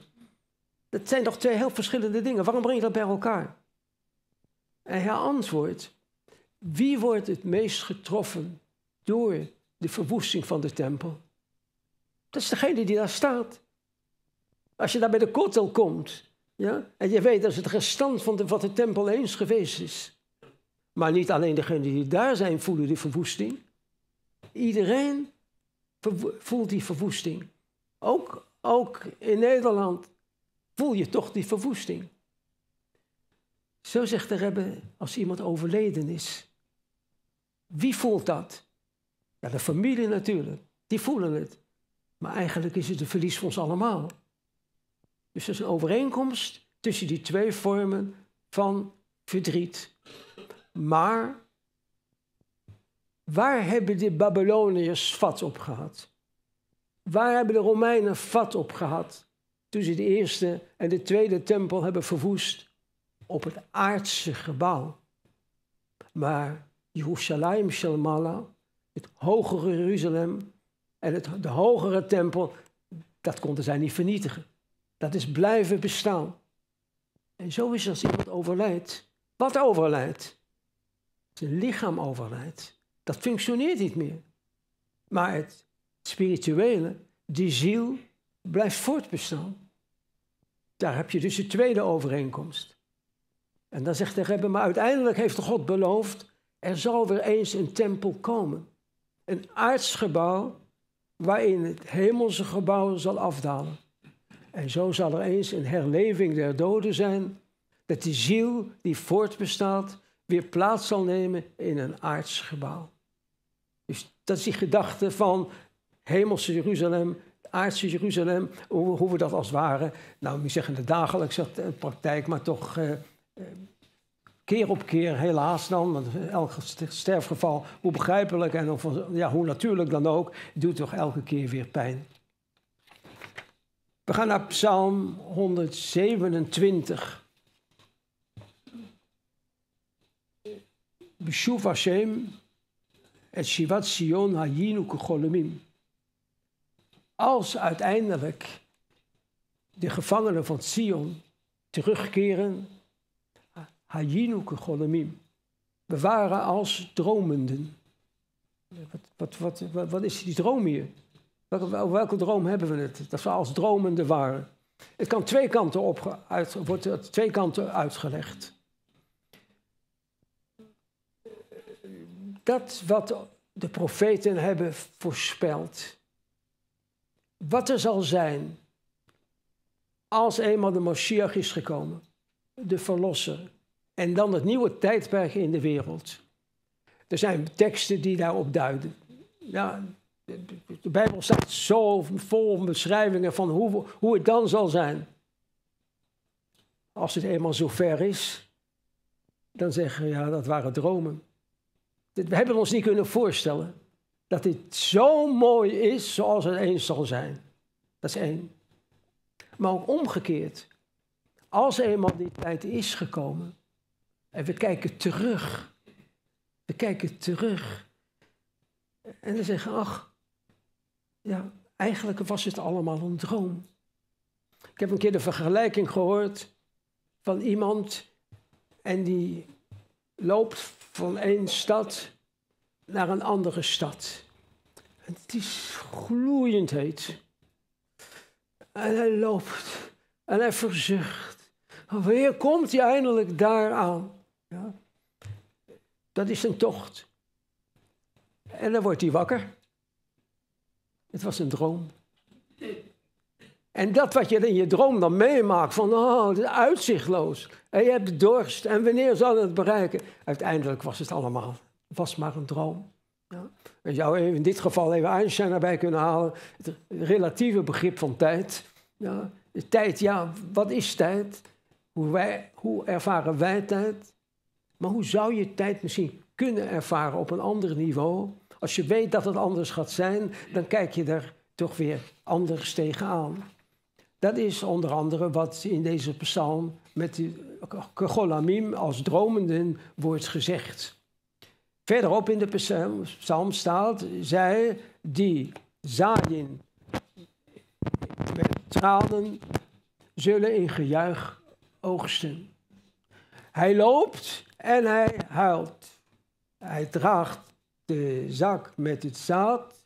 Dat zijn toch twee heel verschillende dingen. Waarom breng je dat bij elkaar? En hij antwoordt: Wie wordt het meest getroffen door de verwoesting van de tempel? Dat is degene die daar staat. Als je daar bij de kotel komt ja, en je weet dat het restant van wat de tempel eens geweest is, maar niet alleen degenen die daar zijn voelen die verwoesting. Iedereen voelt die verwoesting. Ook, ook in Nederland voel je toch die verwoesting. Zo zegt de hebben als iemand overleden is, wie voelt dat? de familie natuurlijk, die voelen het. Maar eigenlijk is het een verlies voor ons allemaal. Dus er is een overeenkomst tussen die twee vormen van verdriet. Maar waar hebben de Babyloniërs vat op gehad? Waar hebben de Romeinen vat op gehad? Toen ze de eerste en de tweede tempel hebben verwoest op het aardse gebouw. Maar Jerusalem, Shalmala, het hogere Jeruzalem en het, de hogere tempel, dat konden zij niet vernietigen. Dat is blijven bestaan. En zo is als iemand overlijdt. Wat overlijdt? zijn lichaam overlijdt, dat functioneert niet meer. Maar het spirituele, die ziel, blijft voortbestaan. Daar heb je dus de tweede overeenkomst. En dan zegt de Rebbe, maar uiteindelijk heeft God beloofd, er zal weer eens een tempel komen. Een artsgebouw, gebouw waarin het hemelse gebouw zal afdalen. En zo zal er eens een herleving der doden zijn, dat die ziel die voortbestaat weer plaats zal nemen in een aards gebouw. Dus dat is die gedachte van hemelse Jeruzalem, aardse Jeruzalem, hoe, we dat als ware, nou, we zeggen de dagelijkse eh, praktijk, maar toch eh, eh, keer op keer, helaas dan, want elk sterfgeval, hoe begrijpelijk en of, ja, hoe natuurlijk dan ook, doet toch elke keer weer pijn. We gaan naar Psalm 127. בשוב השם het Shivat Sion Hayinu Als uiteindelijk de gevangenen van Sion terugkeren, Hayinu Kucholemim. We waren als dromenden. Wat, wat, wat, wat, is die droom hier? Welke, droom hebben we het? Dat we als dromenden waren. Het kan twee kanten op, uit, wordt twee kanten uitgelegd. dat wat de profeten hebben voorspeld, wat er zal zijn als eenmaal de Moshiach is gekomen, de Verlosser, en dan het nieuwe tijdperk in de wereld. Er zijn teksten die daarop duiden. Ja, de Bijbel staat zo vol beschrijvingen van hoe, hoe het dan zal zijn. Als het eenmaal zover is, dan zeggen we ja, dat waren dromen. We hebben ons niet kunnen voorstellen dat dit zo mooi is zoals het eens zal zijn. Dat is één. Maar ook omgekeerd. Als eenmaal die tijd is gekomen en we kijken terug. We kijken terug. En we zeggen, ach, ja, eigenlijk was het allemaal een droom. Ik heb een keer de vergelijking gehoord van iemand en die loopt van één stad naar een andere stad. het is gloeiend heet. En hij loopt en hij verzucht. Wanneer komt hij eindelijk daar aan? Ja. Dat is een tocht. En dan wordt hij wakker. Het was een droom. En dat wat je in je droom dan meemaakt, van oh, het is uitzichtloos. En je hebt dorst, en wanneer zal het bereiken? Uiteindelijk was het allemaal, was maar een droom. Ja. Je zou in dit geval even Einstein erbij kunnen halen. Het relatieve begrip van tijd. Ja. Tijd, ja, wat is tijd? Hoe, wij, hoe ervaren wij tijd? Maar hoe zou je tijd misschien kunnen ervaren op een ander niveau? Als je weet dat het anders gaat zijn, dan kijk je daar toch weer anders tegenaan. Dat is onder andere wat in deze psalm met de Kogolamim als dromenden wordt gezegd. Verderop in de psalm staat, zij die zaaien met tranen zullen in gejuich oogsten. Hij loopt en hij huilt. Hij draagt de zak met het zaad,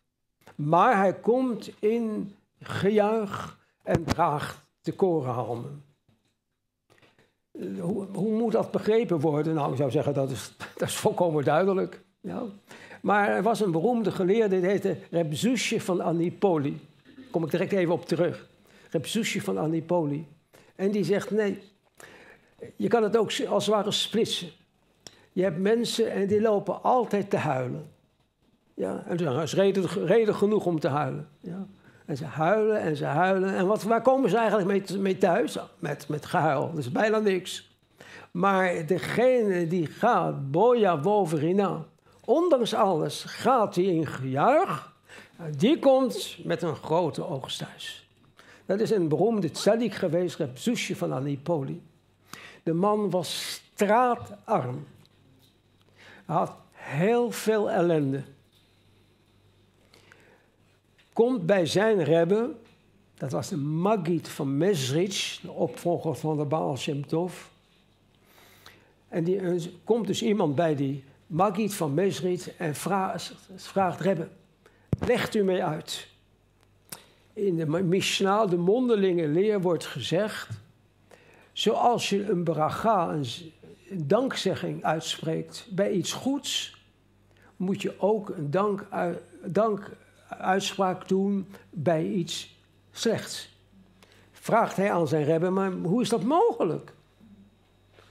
maar hij komt in gejuich en draagt de korenhalmen. Eh, hoe, hoe, moet dat begrepen worden? Nou, ik zou zeggen, dat is, (laughs) dat is volkomen duidelijk. Maar er was een beroemde geleerde, die heette Rebsusje van Anipoli. Daar kom ik direct even op terug. Rebsusje van Anipoli. En die zegt, nee, je kan het ook als het ware splitsen. Je hebt mensen en die lopen altijd te huilen. Ja, en er is reden, reden genoeg om te huilen. Ja. En ze huilen en ze huilen. En wat, waar komen ze eigenlijk mee, mee thuis? Met, met gehuil. Dus bijna niks. Maar degene die gaat, boja boverina. ondanks alles gaat hij in gejuich. Die komt met een grote oogst thuis. Dat is een beroemde tzaddik geweest, Reb Zusje van Anipoli. De man was straatarm. Hij had heel veel ellende komt bij zijn rebbe, dat was de Magid van Mesrich, de opvolger van de Baal Shem Tov. En die, eh, komt dus iemand bij die Magid van Mesrich en vraagt, vraagt Rebbe, legt u mij uit. In de Mishnah, de mondelinge leer, wordt gezegd, zoals je een bracha, een, dankzegging uitspreekt bij iets goeds, moet je ook een dank, dank uitspraak doen bij iets slechts. Vraagt hij aan zijn rebbe, maar hoe is dat mogelijk?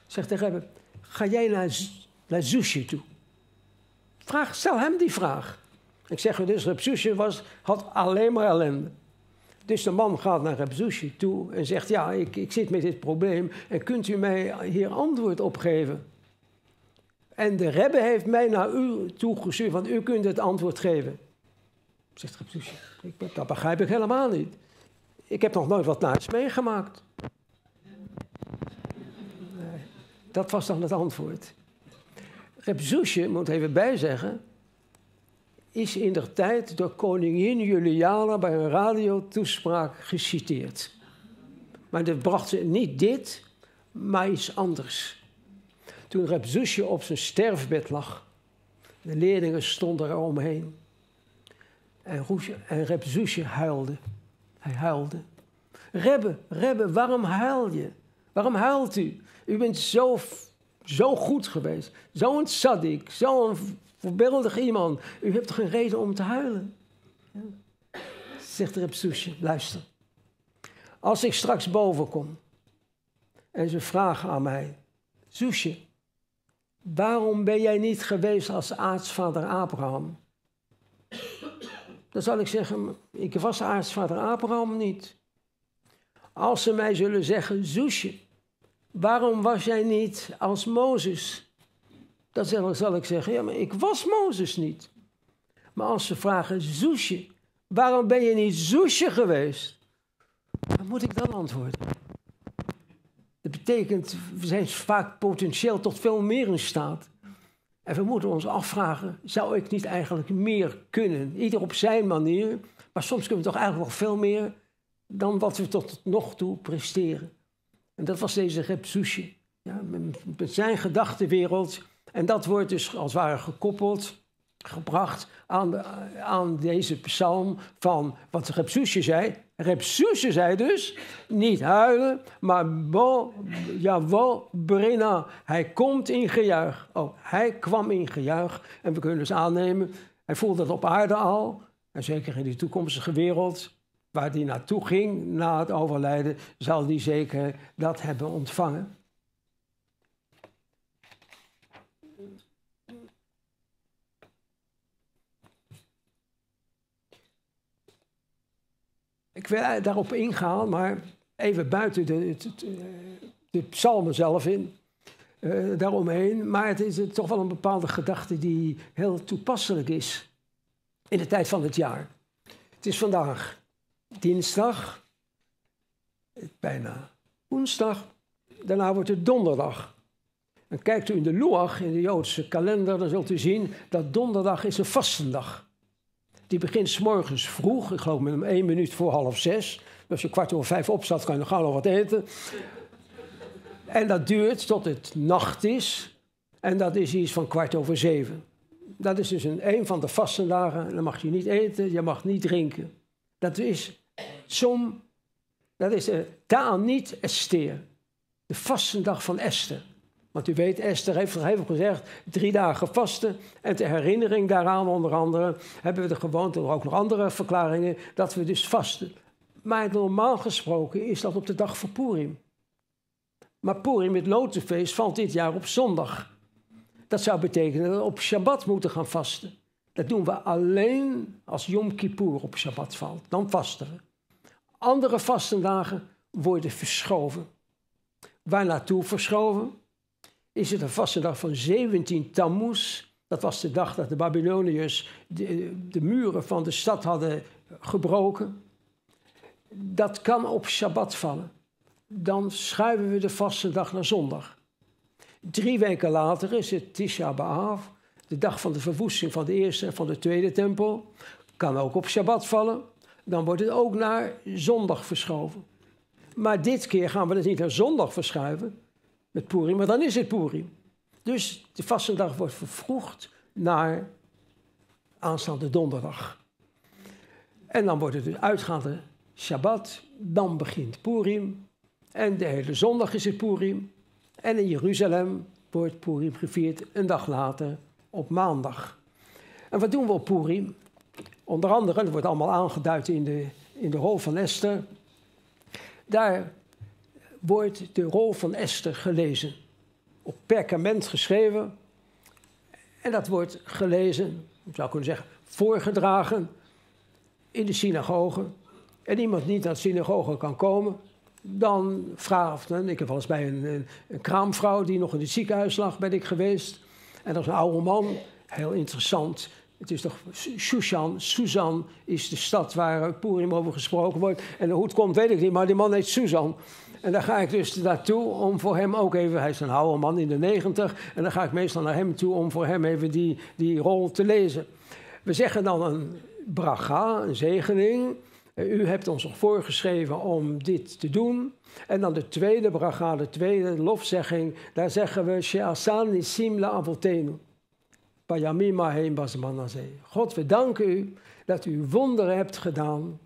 Zegt de rebbe, ga jij naar, naar Zusje toe? Vraag, stel hem die vraag. Ik zeg u dus, Reb Zusje was, had alleen maar ellende. Dus de man gaat naar Reb Zusje toe en zegt, ja, ik, ik zit met dit probleem en kunt u mij hier antwoord op geven? En de rebbe heeft mij naar u toegestuurd, want u kunt het antwoord geven zegt Repsouche, dat begrijp ik helemaal niet. Ik heb nog nooit wat naars meegemaakt. Nee, dat was dan het antwoord. Repsouche, moet even bijzeggen, is in der tijd door koningin Juliana bij een radiotoespraak geciteerd. Maar dat bracht ze niet dit, maar iets anders. Toen Repsouche op zijn sterfbed lag, de leerlingen stonden er omheen. En, eh, Roesje, eh, en huilde. Hij huilde. Rebbe, Rebbe, waarom huil je? Waarom huilt u? U bent zo, zo goed geweest. Zo'n sadik, zo'n voorbeeldig iemand. U hebt geen reden om te huilen. Zegt Reb zusje, luister. Als ik straks boven kom en ze vragen aan mij... Zusje, waarom ben jij niet geweest als aartsvader Abraham? Dan zal ik zeggen, ik was aartsvader Abraham niet. Als ze mij zullen zeggen, Zoesje, waarom was jij niet als Mozes? Dan zal ik zeggen, ja, maar ik was Mozes niet. Maar als ze vragen, Zoesje, waarom ben je niet Zoesje geweest? Dan moet ik dan antwoorden? Dat betekent, we zijn vaak potentieel tot veel meer in staat. En we moeten ons afvragen, zou ik niet eigenlijk meer kunnen? Ieder op zijn manier, maar soms kunnen we toch eigenlijk nog veel meer dan wat we tot nog toe presteren. En dat was deze Repsouche, Ja, met, met zijn gedachtenwereld. En dat wordt dus als het ware gekoppeld gebracht aan, aan deze psalm van wat Repsoesje zei. Repsoesje zei dus, niet huilen, maar bo, jawel, brina. Hij komt in gejuich. Oh, hij kwam in gejuich. En we kunnen dus aannemen, hij voelde dat op aarde al. En zeker in die toekomstige wereld, waar hij naartoe ging na het overlijden, zal hij zeker dat hebben ontvangen. Ik wil daarop ingaan, maar even buiten de, eh, de, psalmen zelf in. Eh, daaromheen. Maar het is eh, toch wel een bepaalde gedachte die heel toepasselijk is in de tijd van het jaar. Het is vandaag dinsdag, bijna woensdag, daarna wordt het donderdag. En kijkt u in de Luach, in de Joodse kalender, dan zult u zien dat donderdag is een vastendag. Die begint s morgens vroeg, ik geloof met hem één minuut voor half zes. Als dus je kwart over vijf opstaat, kan je nog gauw wat eten. En dat duurt tot het nacht is. En dat is iets van kwart over zeven. Dat is dus een, een van de vastendagen. Dan mag je niet eten, je mag niet drinken. Dat is som, dat is de niet Esther. De vastendag van Esther. Want u weet, Esther heeft, even gezegd, drie dagen vasten. En ter herinnering daaraan onder andere hebben we de gewoonte, ook nog andere verklaringen, dat we dus vasten. Maar normaal gesproken is dat op de dag van Purim. Maar Purim, met lotenfeest, valt dit jaar op zondag. Dat zou betekenen dat we op Shabbat moeten gaan vasten. Dat doen we alleen als Yom Kippur op Shabbat valt. Dan vasten we. Andere vastendagen worden verschoven. Waar naartoe verschoven? is het een vaste dag van 17 Tammuz. Dat was de dag dat de Babyloniërs de, muren van de stad hadden gebroken. Dat kan op Shabbat vallen. Dan schuiven we de vaste dag naar zondag. Drie weken later is het Tisha B'Av, de dag van de verwoesting van de eerste en van de tweede tempel. Kan ook op Shabbat vallen. Dan wordt het ook naar zondag verschoven. Maar dit keer gaan we het niet naar zondag verschuiven, met Purim, maar dan is het Purim. Dus de vastendag wordt vervroegd naar aanstaande donderdag. En dan wordt het dus uitgaande Shabbat, dan begint Purim. En de hele zondag is het Purim. En in Jeruzalem wordt Purim gevierd een dag later op maandag. En wat doen we op Purim? Onder andere, dat wordt allemaal aangeduid in de, in de rol van Esther. Daar wordt de rol van Esther gelezen. Op perkament geschreven. En dat wordt gelezen, ik zou kunnen zeggen, voorgedragen in de synagoge. En iemand niet naar de synagoge kan komen, dan vraagt men. Ik heb wel bij een, een, een, kraamvrouw die nog in het ziekenhuis lag, ben ik geweest. En dat is een oude man, heel interessant. Het is toch Suzan? Susan is de stad waar eh, Purim over gesproken wordt. En hoe het komt, weet ik niet, maar die man heet Susan. En dan ga ik dus naartoe om voor hem ook even, hij is een oude man in de negentig, en dan ga ik meestal naar hem toe om voor hem even die, die rol te lezen. We zeggen dan een bracha, een zegening. Eh, u hebt ons nog voorgeschreven om dit te doen. En dan de tweede bracha, de tweede lofzegging, daar zeggen we She'asan nisim la Payamima heim basmanazee. God, we danken u dat u wonderen hebt gedaan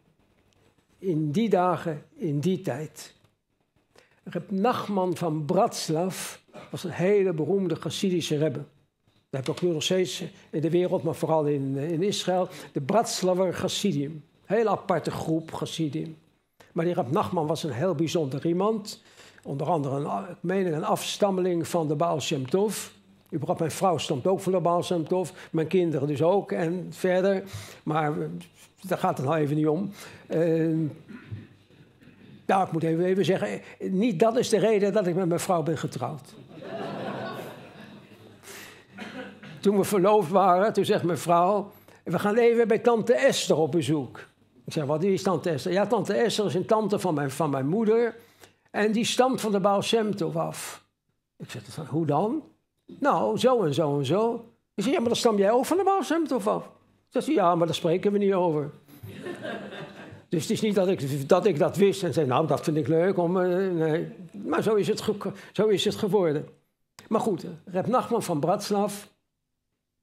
in die dagen, in die tijd. Reb Nachman van Bratslav was een hele beroemde Chassidische rebbe. Dat heb ik ook nu nog steeds in de wereld, maar vooral in, eh, in Israël. De Bratslaver Een Hele aparte groep Chassidim. Maar die Reb Nachman was een heel bijzonder iemand. Onder andere, een, ik meen een afstammeling van de Baal Shem Tov. Überhaupt mijn vrouw stamt ook van de Baal Shem Tov. Mijn kinderen dus ook en verder. Maar eh, daar gaat het nou even niet om. Uh, ja, ik moet even, zeggen, niet dat is de reden dat ik met mijn vrouw ben getrouwd. toen we verloofd waren, toen zegt mijn vrouw... we gaan even bij tante Esther op bezoek. Ik zeg, wat is tante Esther? Ja, tante Esther is een tante van mijn, van mijn moeder... en die stamt van de Baal Semtov af. Ik zeg, hoe dan? Nou, zo en zo en zo. Ik zeg, ja, maar dan stam jij ook van de Baal Semtov af. Ze zei, ja, maar daar spreken we niet over. Dus het is niet dat ik dat, ik dat wist en zei, nou, dat vind ik leuk. Om, eh, nee. Maar zo is, het zo is het geworden. Maar goed, Reb Nachman van Bratslav,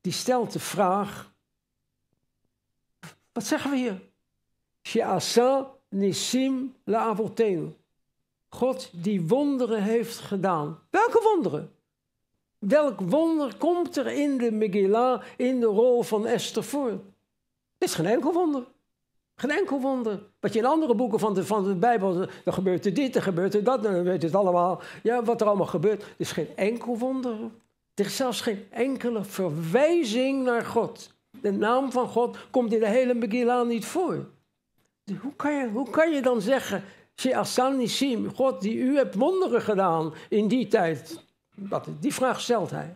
die stelt de vraag... Wat zeggen we hier? nisim God die wonderen heeft gedaan. Welke wonderen? Welk wonder komt er in de Megillah, in de rol van Esther voor? Het is geen enkel wonder. Geen enkel wonder. Wat je in andere boeken van de, van de Bijbel, dan gebeurt er dit, dan gebeurt er dat, nou, dan weet je het allemaal. Ja, wat er allemaal gebeurt, is geen enkel wonder. Er is zelfs geen enkele verwijzing naar God. De naam van God komt in de hele Megillah niet voor. Hoe kan je, hoe kan je dan zeggen, God die u hebt wonderen gedaan in die tijd? die vraag stelt hij.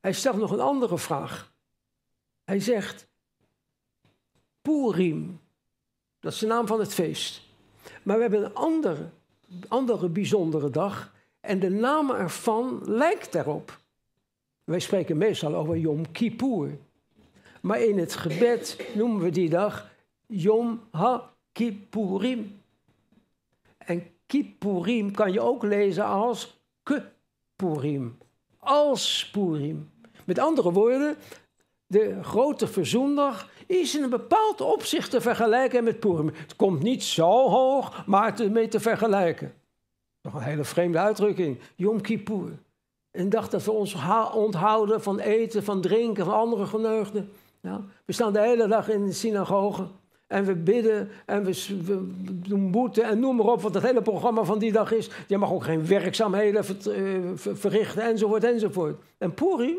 Hij stelt nog een andere vraag. Hij zegt, Purim. Dat is de naam van het feest. Maar we hebben een andere, andere bijzondere dag. En de naam ervan lijkt daarop. Wij spreken meestal over Yom Kippur. Maar in het gebed noemen we die dag Yom Ha-Kippurim. En Kippurim kan je ook lezen als Kipurim, Als Purim. Met andere woorden, de grote verzoendag is in een bepaald opzicht te vergelijken met Purim. Het komt niet zo hoog, maar het ermee te vergelijken. Nog een hele vreemde uitdrukking. Yom Kippur. Een dag dat we ons onthouden van eten, van drinken, van andere geneugden. Ja, nou, we staan de hele dag in de synagoge. En we bidden en we, doen boete en noem maar op wat het hele programma van die dag is. Je mag ook geen werkzaamheden eh, ver, verrichten enzovoort enzovoort. En Purim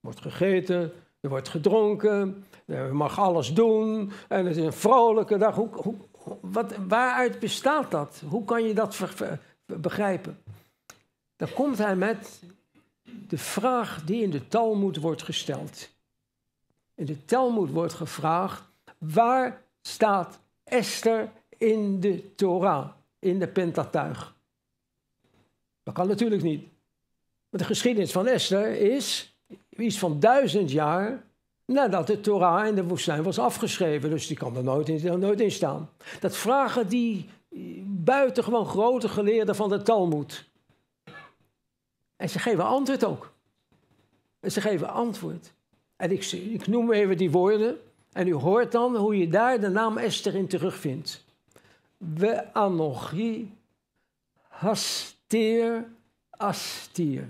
wordt gegeten, er wordt gedronken, je eh, mag alles doen en het is een vrolijke dag. Hoe, hoe, wat, waaruit bestaat dat? Hoe kan je dat begrijpen? Dan komt hij met de vraag die in de Talmud wordt gesteld. In de Talmud wordt gevraagd: waar staat Esther in de Torah, in de Pentateuch? Dat kan natuurlijk niet. Want de geschiedenis van Esther is iets van duizend jaar nadat de Torah in de woestijn was afgeschreven. Dus die kan er nooit in, er nooit in staan. Dat vragen die eh, buitengewoon grote geleerden van de Talmud. En ze geven antwoord ook. En ze geven antwoord. En ik, ik noem even die woorden. En u hoort dan hoe je daar de naam Esther in terugvindt. We anochi hasteer astier.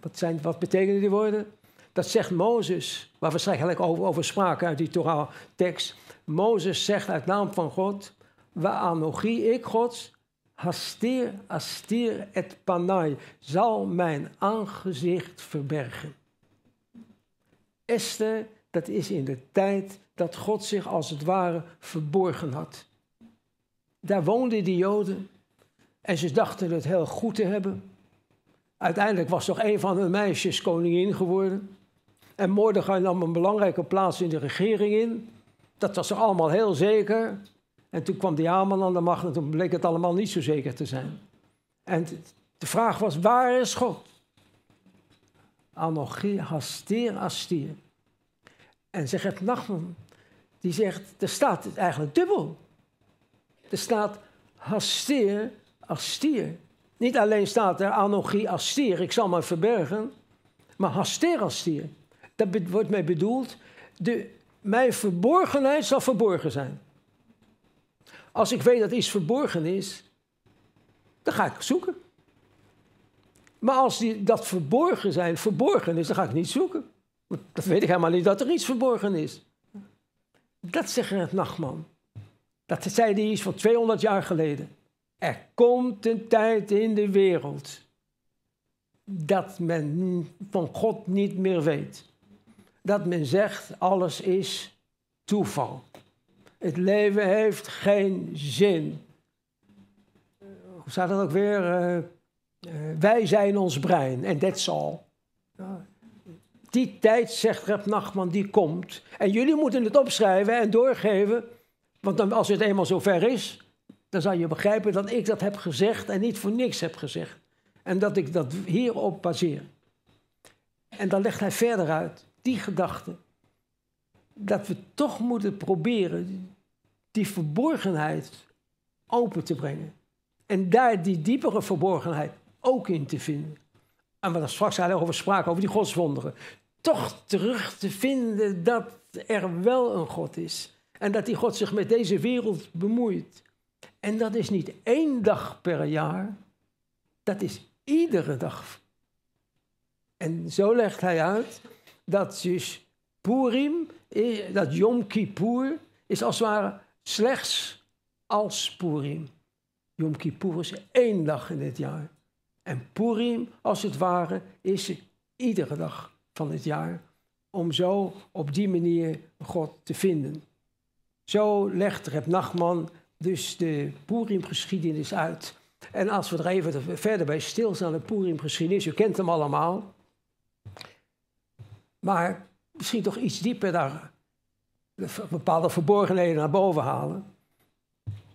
Wat, zijn, wat betekenen die woorden? Dat zegt Mozes, waar we straks eigenlijk over, over spraken uit die Torah-tekst. Mozes zegt uit naam van God, waanogie ik Gods, hastir, hastir et panai, zal mijn aangezicht verbergen. Esther, dat is in de tijd dat God zich als het ware verborgen had. Daar woonden die Joden en ze dachten het heel goed te hebben. Uiteindelijk was toch een van hun meisjes koningin geworden. En Mordechai nam een belangrijke plaats in de regering in. Dat was er allemaal heel zeker. En toen kwam die Haman aan de macht en toen bleek het allemaal niet zo zeker te zijn. En de vraag was, waar is God? Anochi hasteer astier. En zegt Nachman, die zegt, er staat het eigenlijk dubbel. Er staat hasteer astier. Niet alleen staat er anochi astier, ik zal me verbergen, maar hasteer astier. Daar wordt mee bedoeld, de, mijn verborgenheid zal verborgen zijn. Als ik weet dat iets verborgen is, dan ga ik zoeken. Maar als die, dat verborgen zijn verborgen is, dan ga ik niet zoeken. Dan weet ik helemaal niet dat er iets verborgen is. Dat zegt het nachtman. Dat zei hij iets van 200 jaar geleden. Er komt een tijd in de wereld dat men van God niet meer weet dat men zegt alles is toeval. Het leven heeft geen zin. Hoe staat dat ook weer? Eh, eh, wij zijn ons brein en that's all. Die tijd, zegt Rep die komt. En jullie moeten het opschrijven en doorgeven. Want dan, als het eenmaal zover is, dan zal je begrijpen dat ik dat heb gezegd en niet voor niks heb gezegd. En dat ik dat hierop baseer. En dan legt hij verder uit die gedachte dat we toch moeten proberen die verborgenheid open te brengen. En daar die diepere verborgenheid ook in te vinden. En wat er straks over spraken, over die godswonderen. Toch terug te vinden dat er wel een God is. En dat die God zich met deze wereld bemoeit. En dat is niet één dag per jaar, dat is iedere dag. En zo legt hij uit dat dus is Purim, dat Yom Kippur, is als het ware slechts als Purim. Yom Kippur is één dag in het jaar. En Purim, als het ware, is iedere dag van het jaar. Om zo op die manier God te vinden. Zo legt Reb Nachman dus de Purim-geschiedenis uit. En als we er even verder bij stilstaan, de Purim-geschiedenis, u kent hem allemaal. Maar misschien toch iets dieper daar bepaalde verborgenheden naar boven halen.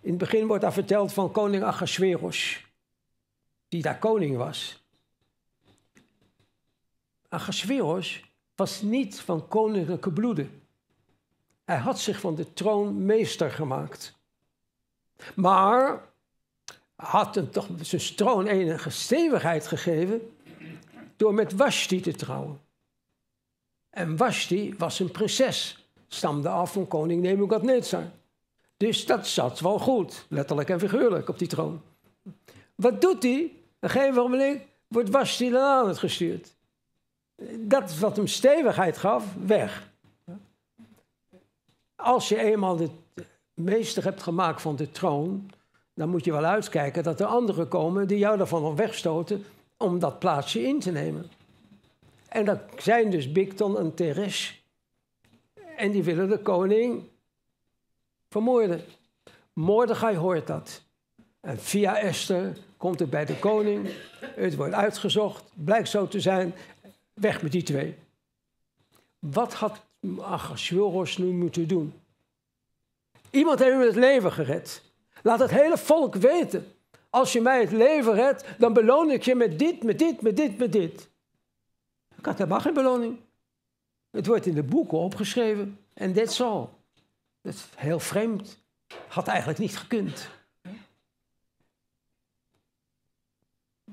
In het begin wordt daar verteld van koning Agasweros die daar koning was. Agasweros was niet van koninklijke bloede. Hij had zich van de troon meester gemaakt. Maar had hem toch zijn troon enige stevigheid gegeven door met Washti te trouwen. En Washti was een prinses, stamde af van koning Nebuchadnezzar. Dus dat zat wel goed, letterlijk en figuurlijk, op die troon. Wat doet hij? Een gegeven moment wordt Washti naar aan het gestuurd. Dat wat hem stevigheid gaf, weg. Als je eenmaal het meester hebt gemaakt van de troon, dan moet je wel uitkijken dat er anderen komen die jou daarvan wegstoten om dat plaatsje in te nemen. En dat zijn dus Bikton en Teresh. En die willen de koning vermoorden. Mordechai hoort dat. En via Esther komt het bij de koning. Het wordt uitgezocht. Blijkt zo te zijn. Weg met die twee. Wat had Achashveros nu moeten doen? Iemand heeft hem het leven gered. Laat het hele volk weten. Als je mij het leven redt, dan beloon ik je met dit, met dit, met dit, met dit maar geen beloning. Het wordt in de boeken opgeschreven en that's all. Dat is heel vreemd. Had eigenlijk niet gekund.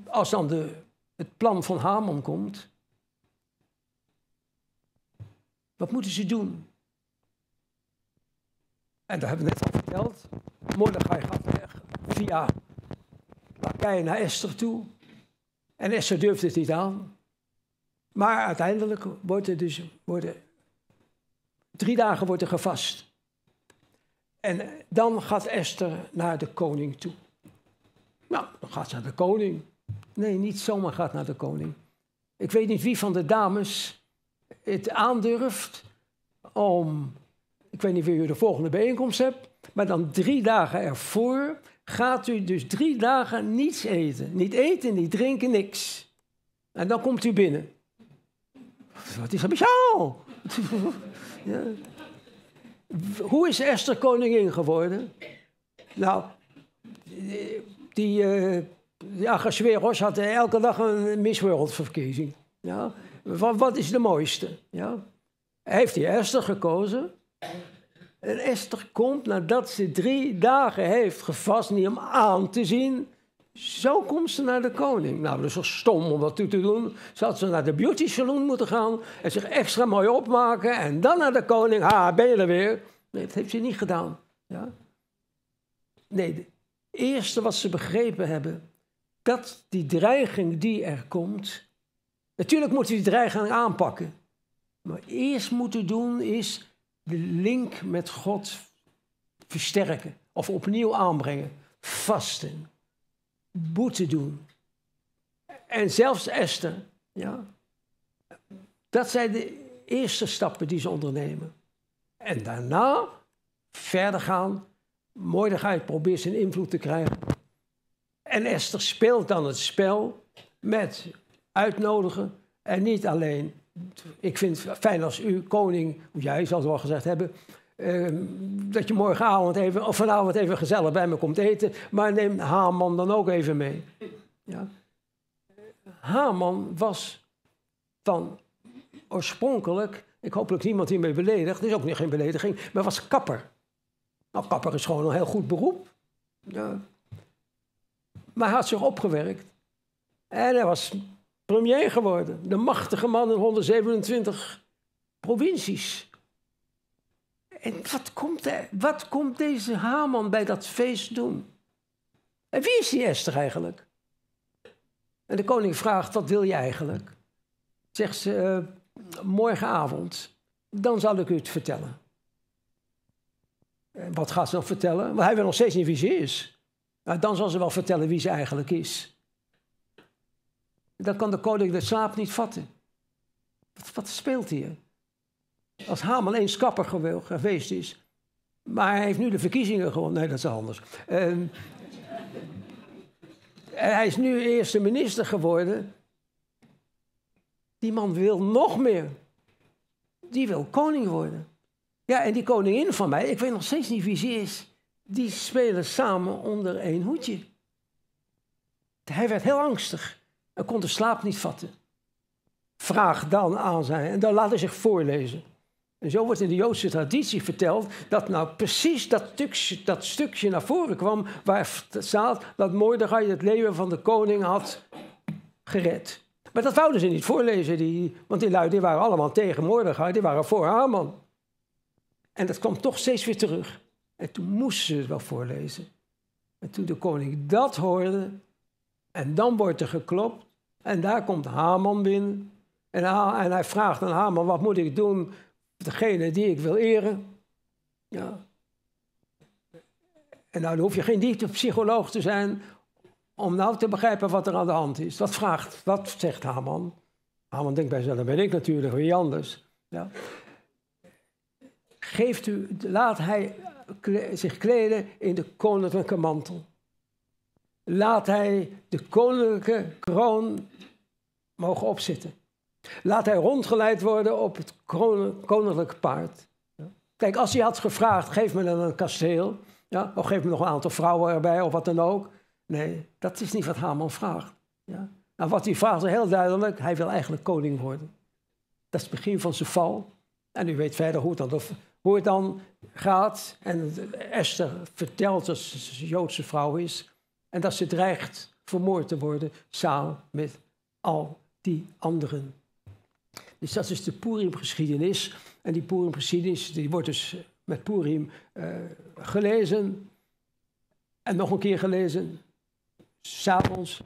Als dan de, het plan van Hamon komt, wat moeten ze doen? En daar hebben we net al verteld. Mordechai gaat weg via Lakai naar Esther toe. En Esther durft het niet aan. Maar uiteindelijk wordt er dus, worden, drie dagen wordt er gevast. En dan gaat Esther naar de koning toe. Nou, dan gaat ze naar de koning. Nee, niet zomaar gaat naar de koning. Ik weet niet wie van de dames het aandurft om, ik weet niet wie u de volgende bijeenkomst hebt, maar dan drie dagen ervoor gaat u dus drie dagen niets eten. Niet eten, niet drinken, niks. En dan komt u binnen. Wat is er met jou? (laughs) Hoe is Esther koningin geworden? Nou, die, eh, die uh, had eh, elke dag een Miss Ja? Wat, is de mooiste? Ja? Heeft hij Esther gekozen? En Esther komt nadat ze drie dagen heeft gevast, niet om aan te zien zo komt ze naar de koning. Nou, dat is toch stom om dat toe te doen. Ze ze naar de beauty salon moeten gaan en zich extra mooi opmaken en dan naar de koning. Ha, ben je er weer? Nee, dat heeft ze niet gedaan. Ja? Nee, het eerste wat ze begrepen hebben, dat die dreiging die er komt. Natuurlijk moeten we die dreiging aanpakken. Maar eerst moeten doen is de link met God versterken of opnieuw aanbrengen. Vasten boete doen. En zelfs Esther, ja, dat zijn de eerste stappen die ze ondernemen. En daarna verder gaan. Mordechai probeert zijn invloed te krijgen. En Esther speelt dan het spel met uitnodigen. En niet alleen, ik vind het fijn als u koning, jij zal het wel gezegd hebben, Ehm, dat je morgenavond even, of vanavond even gezellig bij me komt eten. Maar neem Haman dan ook even mee. Ja. Haman was van oorspronkelijk, ik hoop dat niemand hiermee beledigd, is ook niet geen belediging, maar was kapper. Nou, kapper is gewoon een heel goed beroep. Ja. Maar hij had zich opgewerkt. En hij was premier geworden. De machtige man in 127 provincies. En wat komt, wat komt deze Haman bij dat feest doen? En wie is die Esther eigenlijk? En de koning vraagt, wat wil je eigenlijk? Zegt ze, eh, morgenavond, dan zal ik u het vertellen. En wat gaat ze dan vertellen? Want hij wil nog steeds niet wie ze is. Nou, dan zal ze wel vertellen wie ze eigenlijk is. Dan kan de koning de slaap niet vatten. Wat, wat speelt hier? Als Hamel eens kapper geweest is. Maar hij heeft nu de verkiezingen gewonnen. Nee, dat is anders. Ehm, hij is nu eerste minister geworden. Die man wil nog meer. Die wil koning worden. Ja, en die koningin van mij, ik weet nog steeds niet wie ze is. Die spelen samen onder één hoedje. Hij werd heel angstig Hij kon de slaap niet vatten. Vraag dan aan zijn, en dan laat hij zich voorlezen. En zo wordt in de Joodse traditie verteld dat nou precies dat stukje, dat stukje naar voren kwam waar staat dat Mordechai het leven van de koning had gered. Maar dat wouden ze niet voorlezen, die, want die lui waren allemaal tegen Mordechai, die waren voor Haman. En dat kwam toch steeds weer terug. En toen moesten ze het wel voorlezen. En toen de koning dat hoorde, en dan wordt er geklopt, en daar komt Haman binnen. En, en hij vraagt aan Haman, wat moet ik doen degene die ik wil eren. Ja. En nou, dan hoef je geen diepe psycholoog te zijn om nou te begrijpen wat er aan de hand is. Wat vraagt, wat zegt Haman? Haman denkt bij zichzelf, ben ik natuurlijk weer anders. Ja. Geeft u, laat hij zich kleden in de koninklijke mantel. Laat hij de koninklijke kroon mogen opzitten. Laat hij rondgeleid worden op het koninklijk paard. Kijk, als hij had gevraagd, geef me dan een kasteel, ja, of geef me nog een aantal vrouwen erbij, of wat dan ook. Nee, dat is niet wat Haman vraagt. Ja. Nou, wat hij vraagt is heel duidelijk, hij wil eigenlijk koning worden. Dat is het begin van zijn val. En u weet verder hoe het dan, hoe het dan gaat. En Esther vertelt dat ze een Joodse vrouw is. En dat ze dreigt vermoord te worden samen met al die anderen. Dus dat is de Purim-geschiedenis. En die Purim-geschiedenis wordt dus met Purim eh, gelezen. En nog een keer gelezen. S'avonds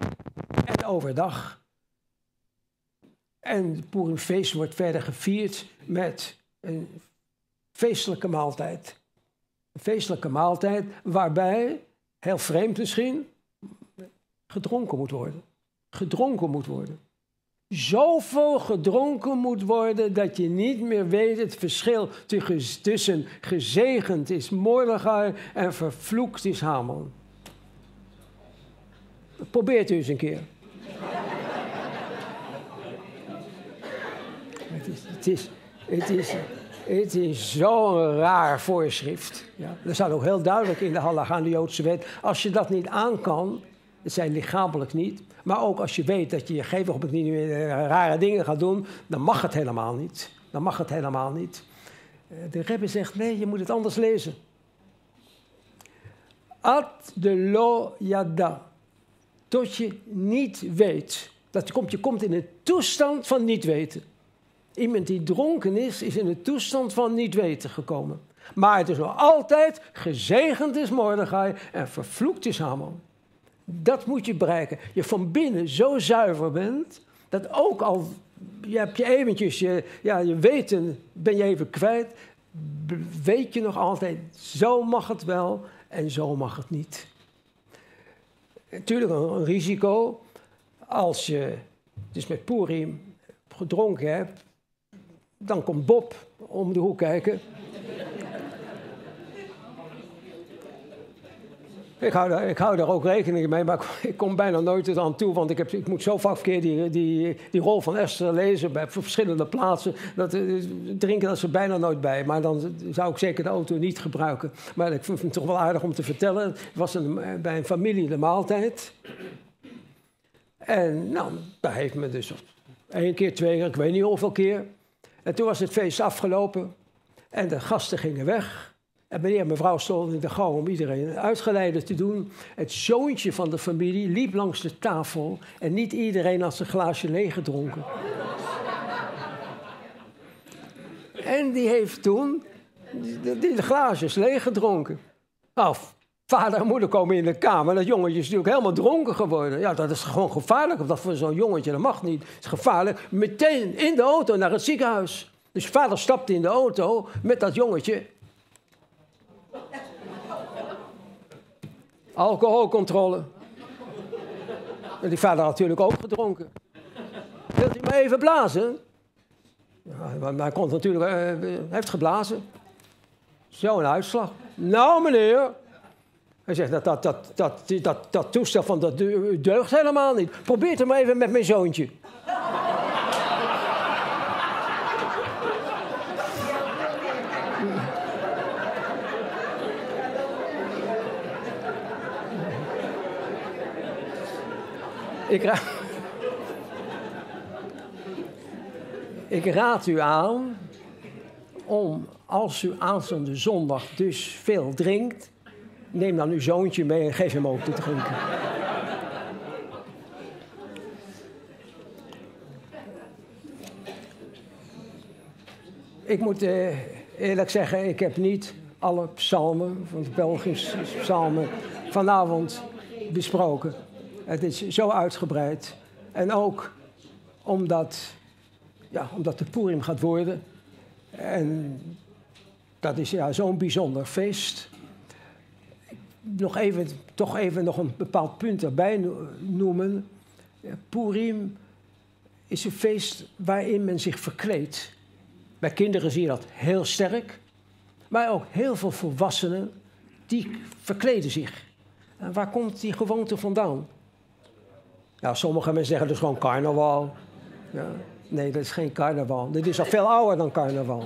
en overdag. En het Purimfeest wordt verder gevierd met een feestelijke maaltijd. Een feestelijke maaltijd waarbij, heel vreemd misschien, gedronken moet worden. Gedronken moet worden zoveel gedronken moet worden dat je niet meer weet het verschil tussen gezegend is Mordechai en vervloekt is Haman. Probeert u eens een keer. het is, het is, het is, zo'n raar voorschrift. Ja, dat staat ook heel duidelijk in de de Joodse wet. Als je dat niet aan kan, het zijn lichamelijk niet, maar ook als je weet dat je je geef op het niet meer eh, rare dingen gaat doen, dan mag het helemaal niet. Dan mag het helemaal niet. Eh, de Rebbe zegt, nee, je moet het anders lezen. At de lo yada. Tot je niet weet. Dat komt, je komt in een toestand van niet weten. Iemand die dronken is, is in een toestand van niet weten gekomen. Maar het is nog altijd gezegend is Mordechai en vervloekt is Haman dat moet je bereiken. Je van binnen zo zuiver bent, dat ook al je hebt je eventjes, je, ja, je weten ben je even kwijt, weet je nog altijd, zo mag het wel en zo mag het niet. Natuurlijk een, risico, als je dus met Purim gedronken hebt, dan komt Bob om de hoek kijken. Ik hou, daar, ik hou daar ook rekening mee, maar ik kom bijna nooit aan toe. Want ik, heb, ik moet zo vaak keer die, die, rol van Esther lezen bij verschillende plaatsen. Dat, eh, drinken dat ze bijna nooit bij. Maar dan zou ik zeker de auto niet gebruiken. Maar ik vind het toch wel aardig om te vertellen. Het was een, eh, bij een familie de maaltijd. En nou, daar heeft me dus één keer, twee keer, ik weet niet hoeveel keer. En toen was het feest afgelopen. En de gasten gingen weg. En meneer en mevrouw stonden in de gang om iedereen uitgeleide te doen. Het zoontje van de familie liep langs de tafel en niet iedereen had zijn glaasje leeggedronken. en die heeft toen die, glaasjes glaasjes leeggedronken. Af. Nou, vader en moeder komen in de kamer. Dat jongetje is natuurlijk helemaal dronken geworden. Ja, dat is gewoon gevaarlijk. dat voor zo'n jongetje, dat mag niet. Het is gevaarlijk. Meteen in de auto naar het ziekenhuis. Dus vader stapte in de auto met dat jongetje Alcoholcontrole. Die vader had natuurlijk ook gedronken. Wilt u maar even blazen? Ja, maar hij kon natuurlijk, uh, heeft geblazen. Zo'n uitslag. Nou, meneer. Hij zegt, dat, dat, dat, dat, dat, dat toestel van dat deugt helemaal niet. Probeer het maar even met mijn zoontje. Ik, raad u aan om, als u aanstaande zondag dus veel drinkt, neem dan uw zoontje mee en geef hem ook te drinken. ik moet eh, eerlijk zeggen, ik heb niet alle psalmen van de Belgische psalmen vanavond besproken. Het is zo uitgebreid. En ook omdat, ja, omdat de Purim gaat worden. En dat is ja, zo'n bijzonder feest. Nog even, toch even nog een bepaald punt erbij noemen. Purim is een feest waarin men zich verkleedt. Bij kinderen zie je dat heel sterk. Maar ook heel veel volwassenen, die verkleden zich. En waar komt die gewoonte vandaan? Nou, sommige mensen zeggen dus gewoon carnaval. Ja. Nee, dat is geen carnaval. Dit is al veel ouder dan carnaval.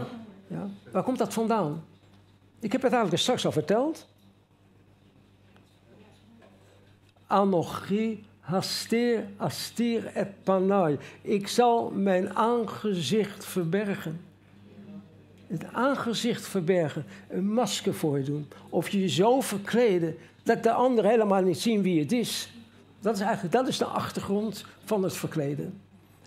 Ja. Waar komt dat vandaan? Ik heb het eigenlijk straks al verteld. Anochi haster astir et panai. Ik zal mijn aangezicht verbergen. Het aangezicht verbergen, een masker voor je doen. Of je zo verkleden dat de ander helemaal niet zien wie het is. Dat is eigenlijk dat is de achtergrond van het verkleden.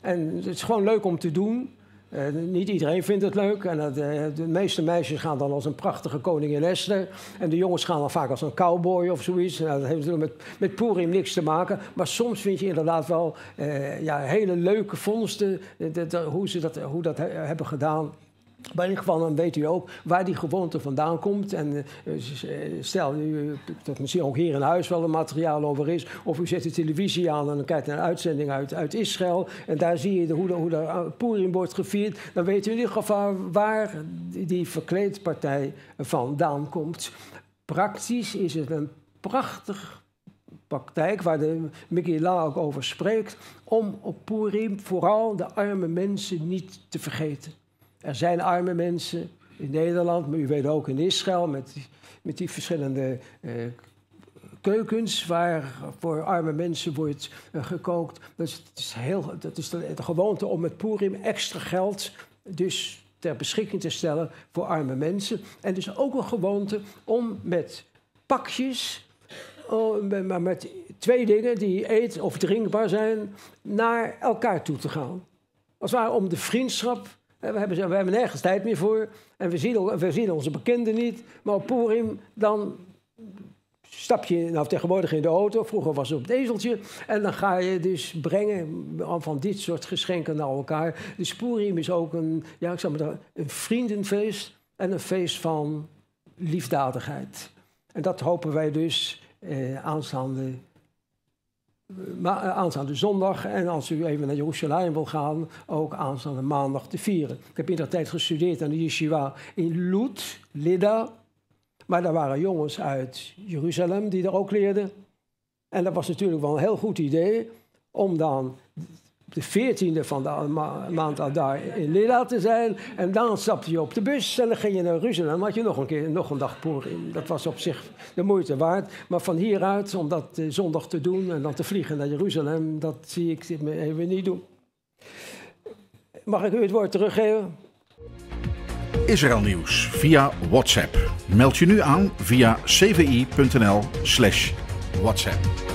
En het is gewoon leuk om te doen. Eh, niet iedereen vindt het leuk. En eh, de meeste meisjes gaan dan als een prachtige koningin Esther. En de jongens gaan dan vaak als een cowboy of zoiets. Nou, dat heeft natuurlijk met, met Purim niks te maken. Maar soms vind je inderdaad wel eh, ja, hele leuke vondsten. hoe ze dat, hoe dat hebben gedaan. Maar in ieder geval, dan weet u ook waar die gewoonte vandaan komt. En eh, eh, eh, stel, u, dat misschien ook hier in huis wel een materiaal over is. Of u zet de televisie aan en dan kijkt naar een uitzending uit, uit Israël. En daar zie je hoe, de, hoe Purim wordt gevierd. Dan weet u in ieder geval waar die verkleedpartij vandaan komt. Praktisch is het een prachtig praktijk, waar de Miguel ook over spreekt, om op Purim vooral de arme mensen niet te vergeten. Er zijn arme mensen in Nederland, maar u weet ook in Israël met die, met die verschillende uh, keukens waar voor arme mensen wordt eh, gekookt. Dus het is heel, dat is de, gewoonte om met Purim extra geld dus ter beschikking te stellen voor arme mensen. En dus ook een gewoonte om met pakjes, oh, maar met twee dingen die eet- of drinkbaar zijn, naar elkaar toe te gaan. Als het ware om de vriendschap eh, we hebben, we hebben nergens tijd meer voor. En we zien, we zien onze bekenden niet. Maar op Purim, dan stap je nou, tegenwoordig in de auto. Vroeger was het op het ezeltje. En dan ga je dus brengen eh, van dit soort geschenken naar elkaar. Dus Purim is ook een, ja, ik zou maar een vriendenfeest. En een feest van liefdadigheid. En dat hopen wij dus eh, aanstaande eh, aanstaande zondag en als u even naar Jeruzalem wil gaan, ook aanstaande maandag te vieren. Ik heb in dat tijd gestudeerd aan de yeshiva in Lut Lida. Maar daar waren jongens uit Jeruzalem die daar ook leerden. En dat was natuurlijk wel een heel goed idee om dan de 14e van de maand daar in Lila te zijn. En dan stapte je op de bus en dan ging je naar Jeruzalem. Dan had je nog een, keer, nog een dag Dat was op zich de moeite waard. Maar van hieruit, om dat eh, zondag te doen en dan te vliegen naar Jeruzalem, dat zie ik even niet doen. Mag ik u het woord teruggeven? Israël nieuws via WhatsApp. Meld je nu aan via cvi.nl/slash WhatsApp.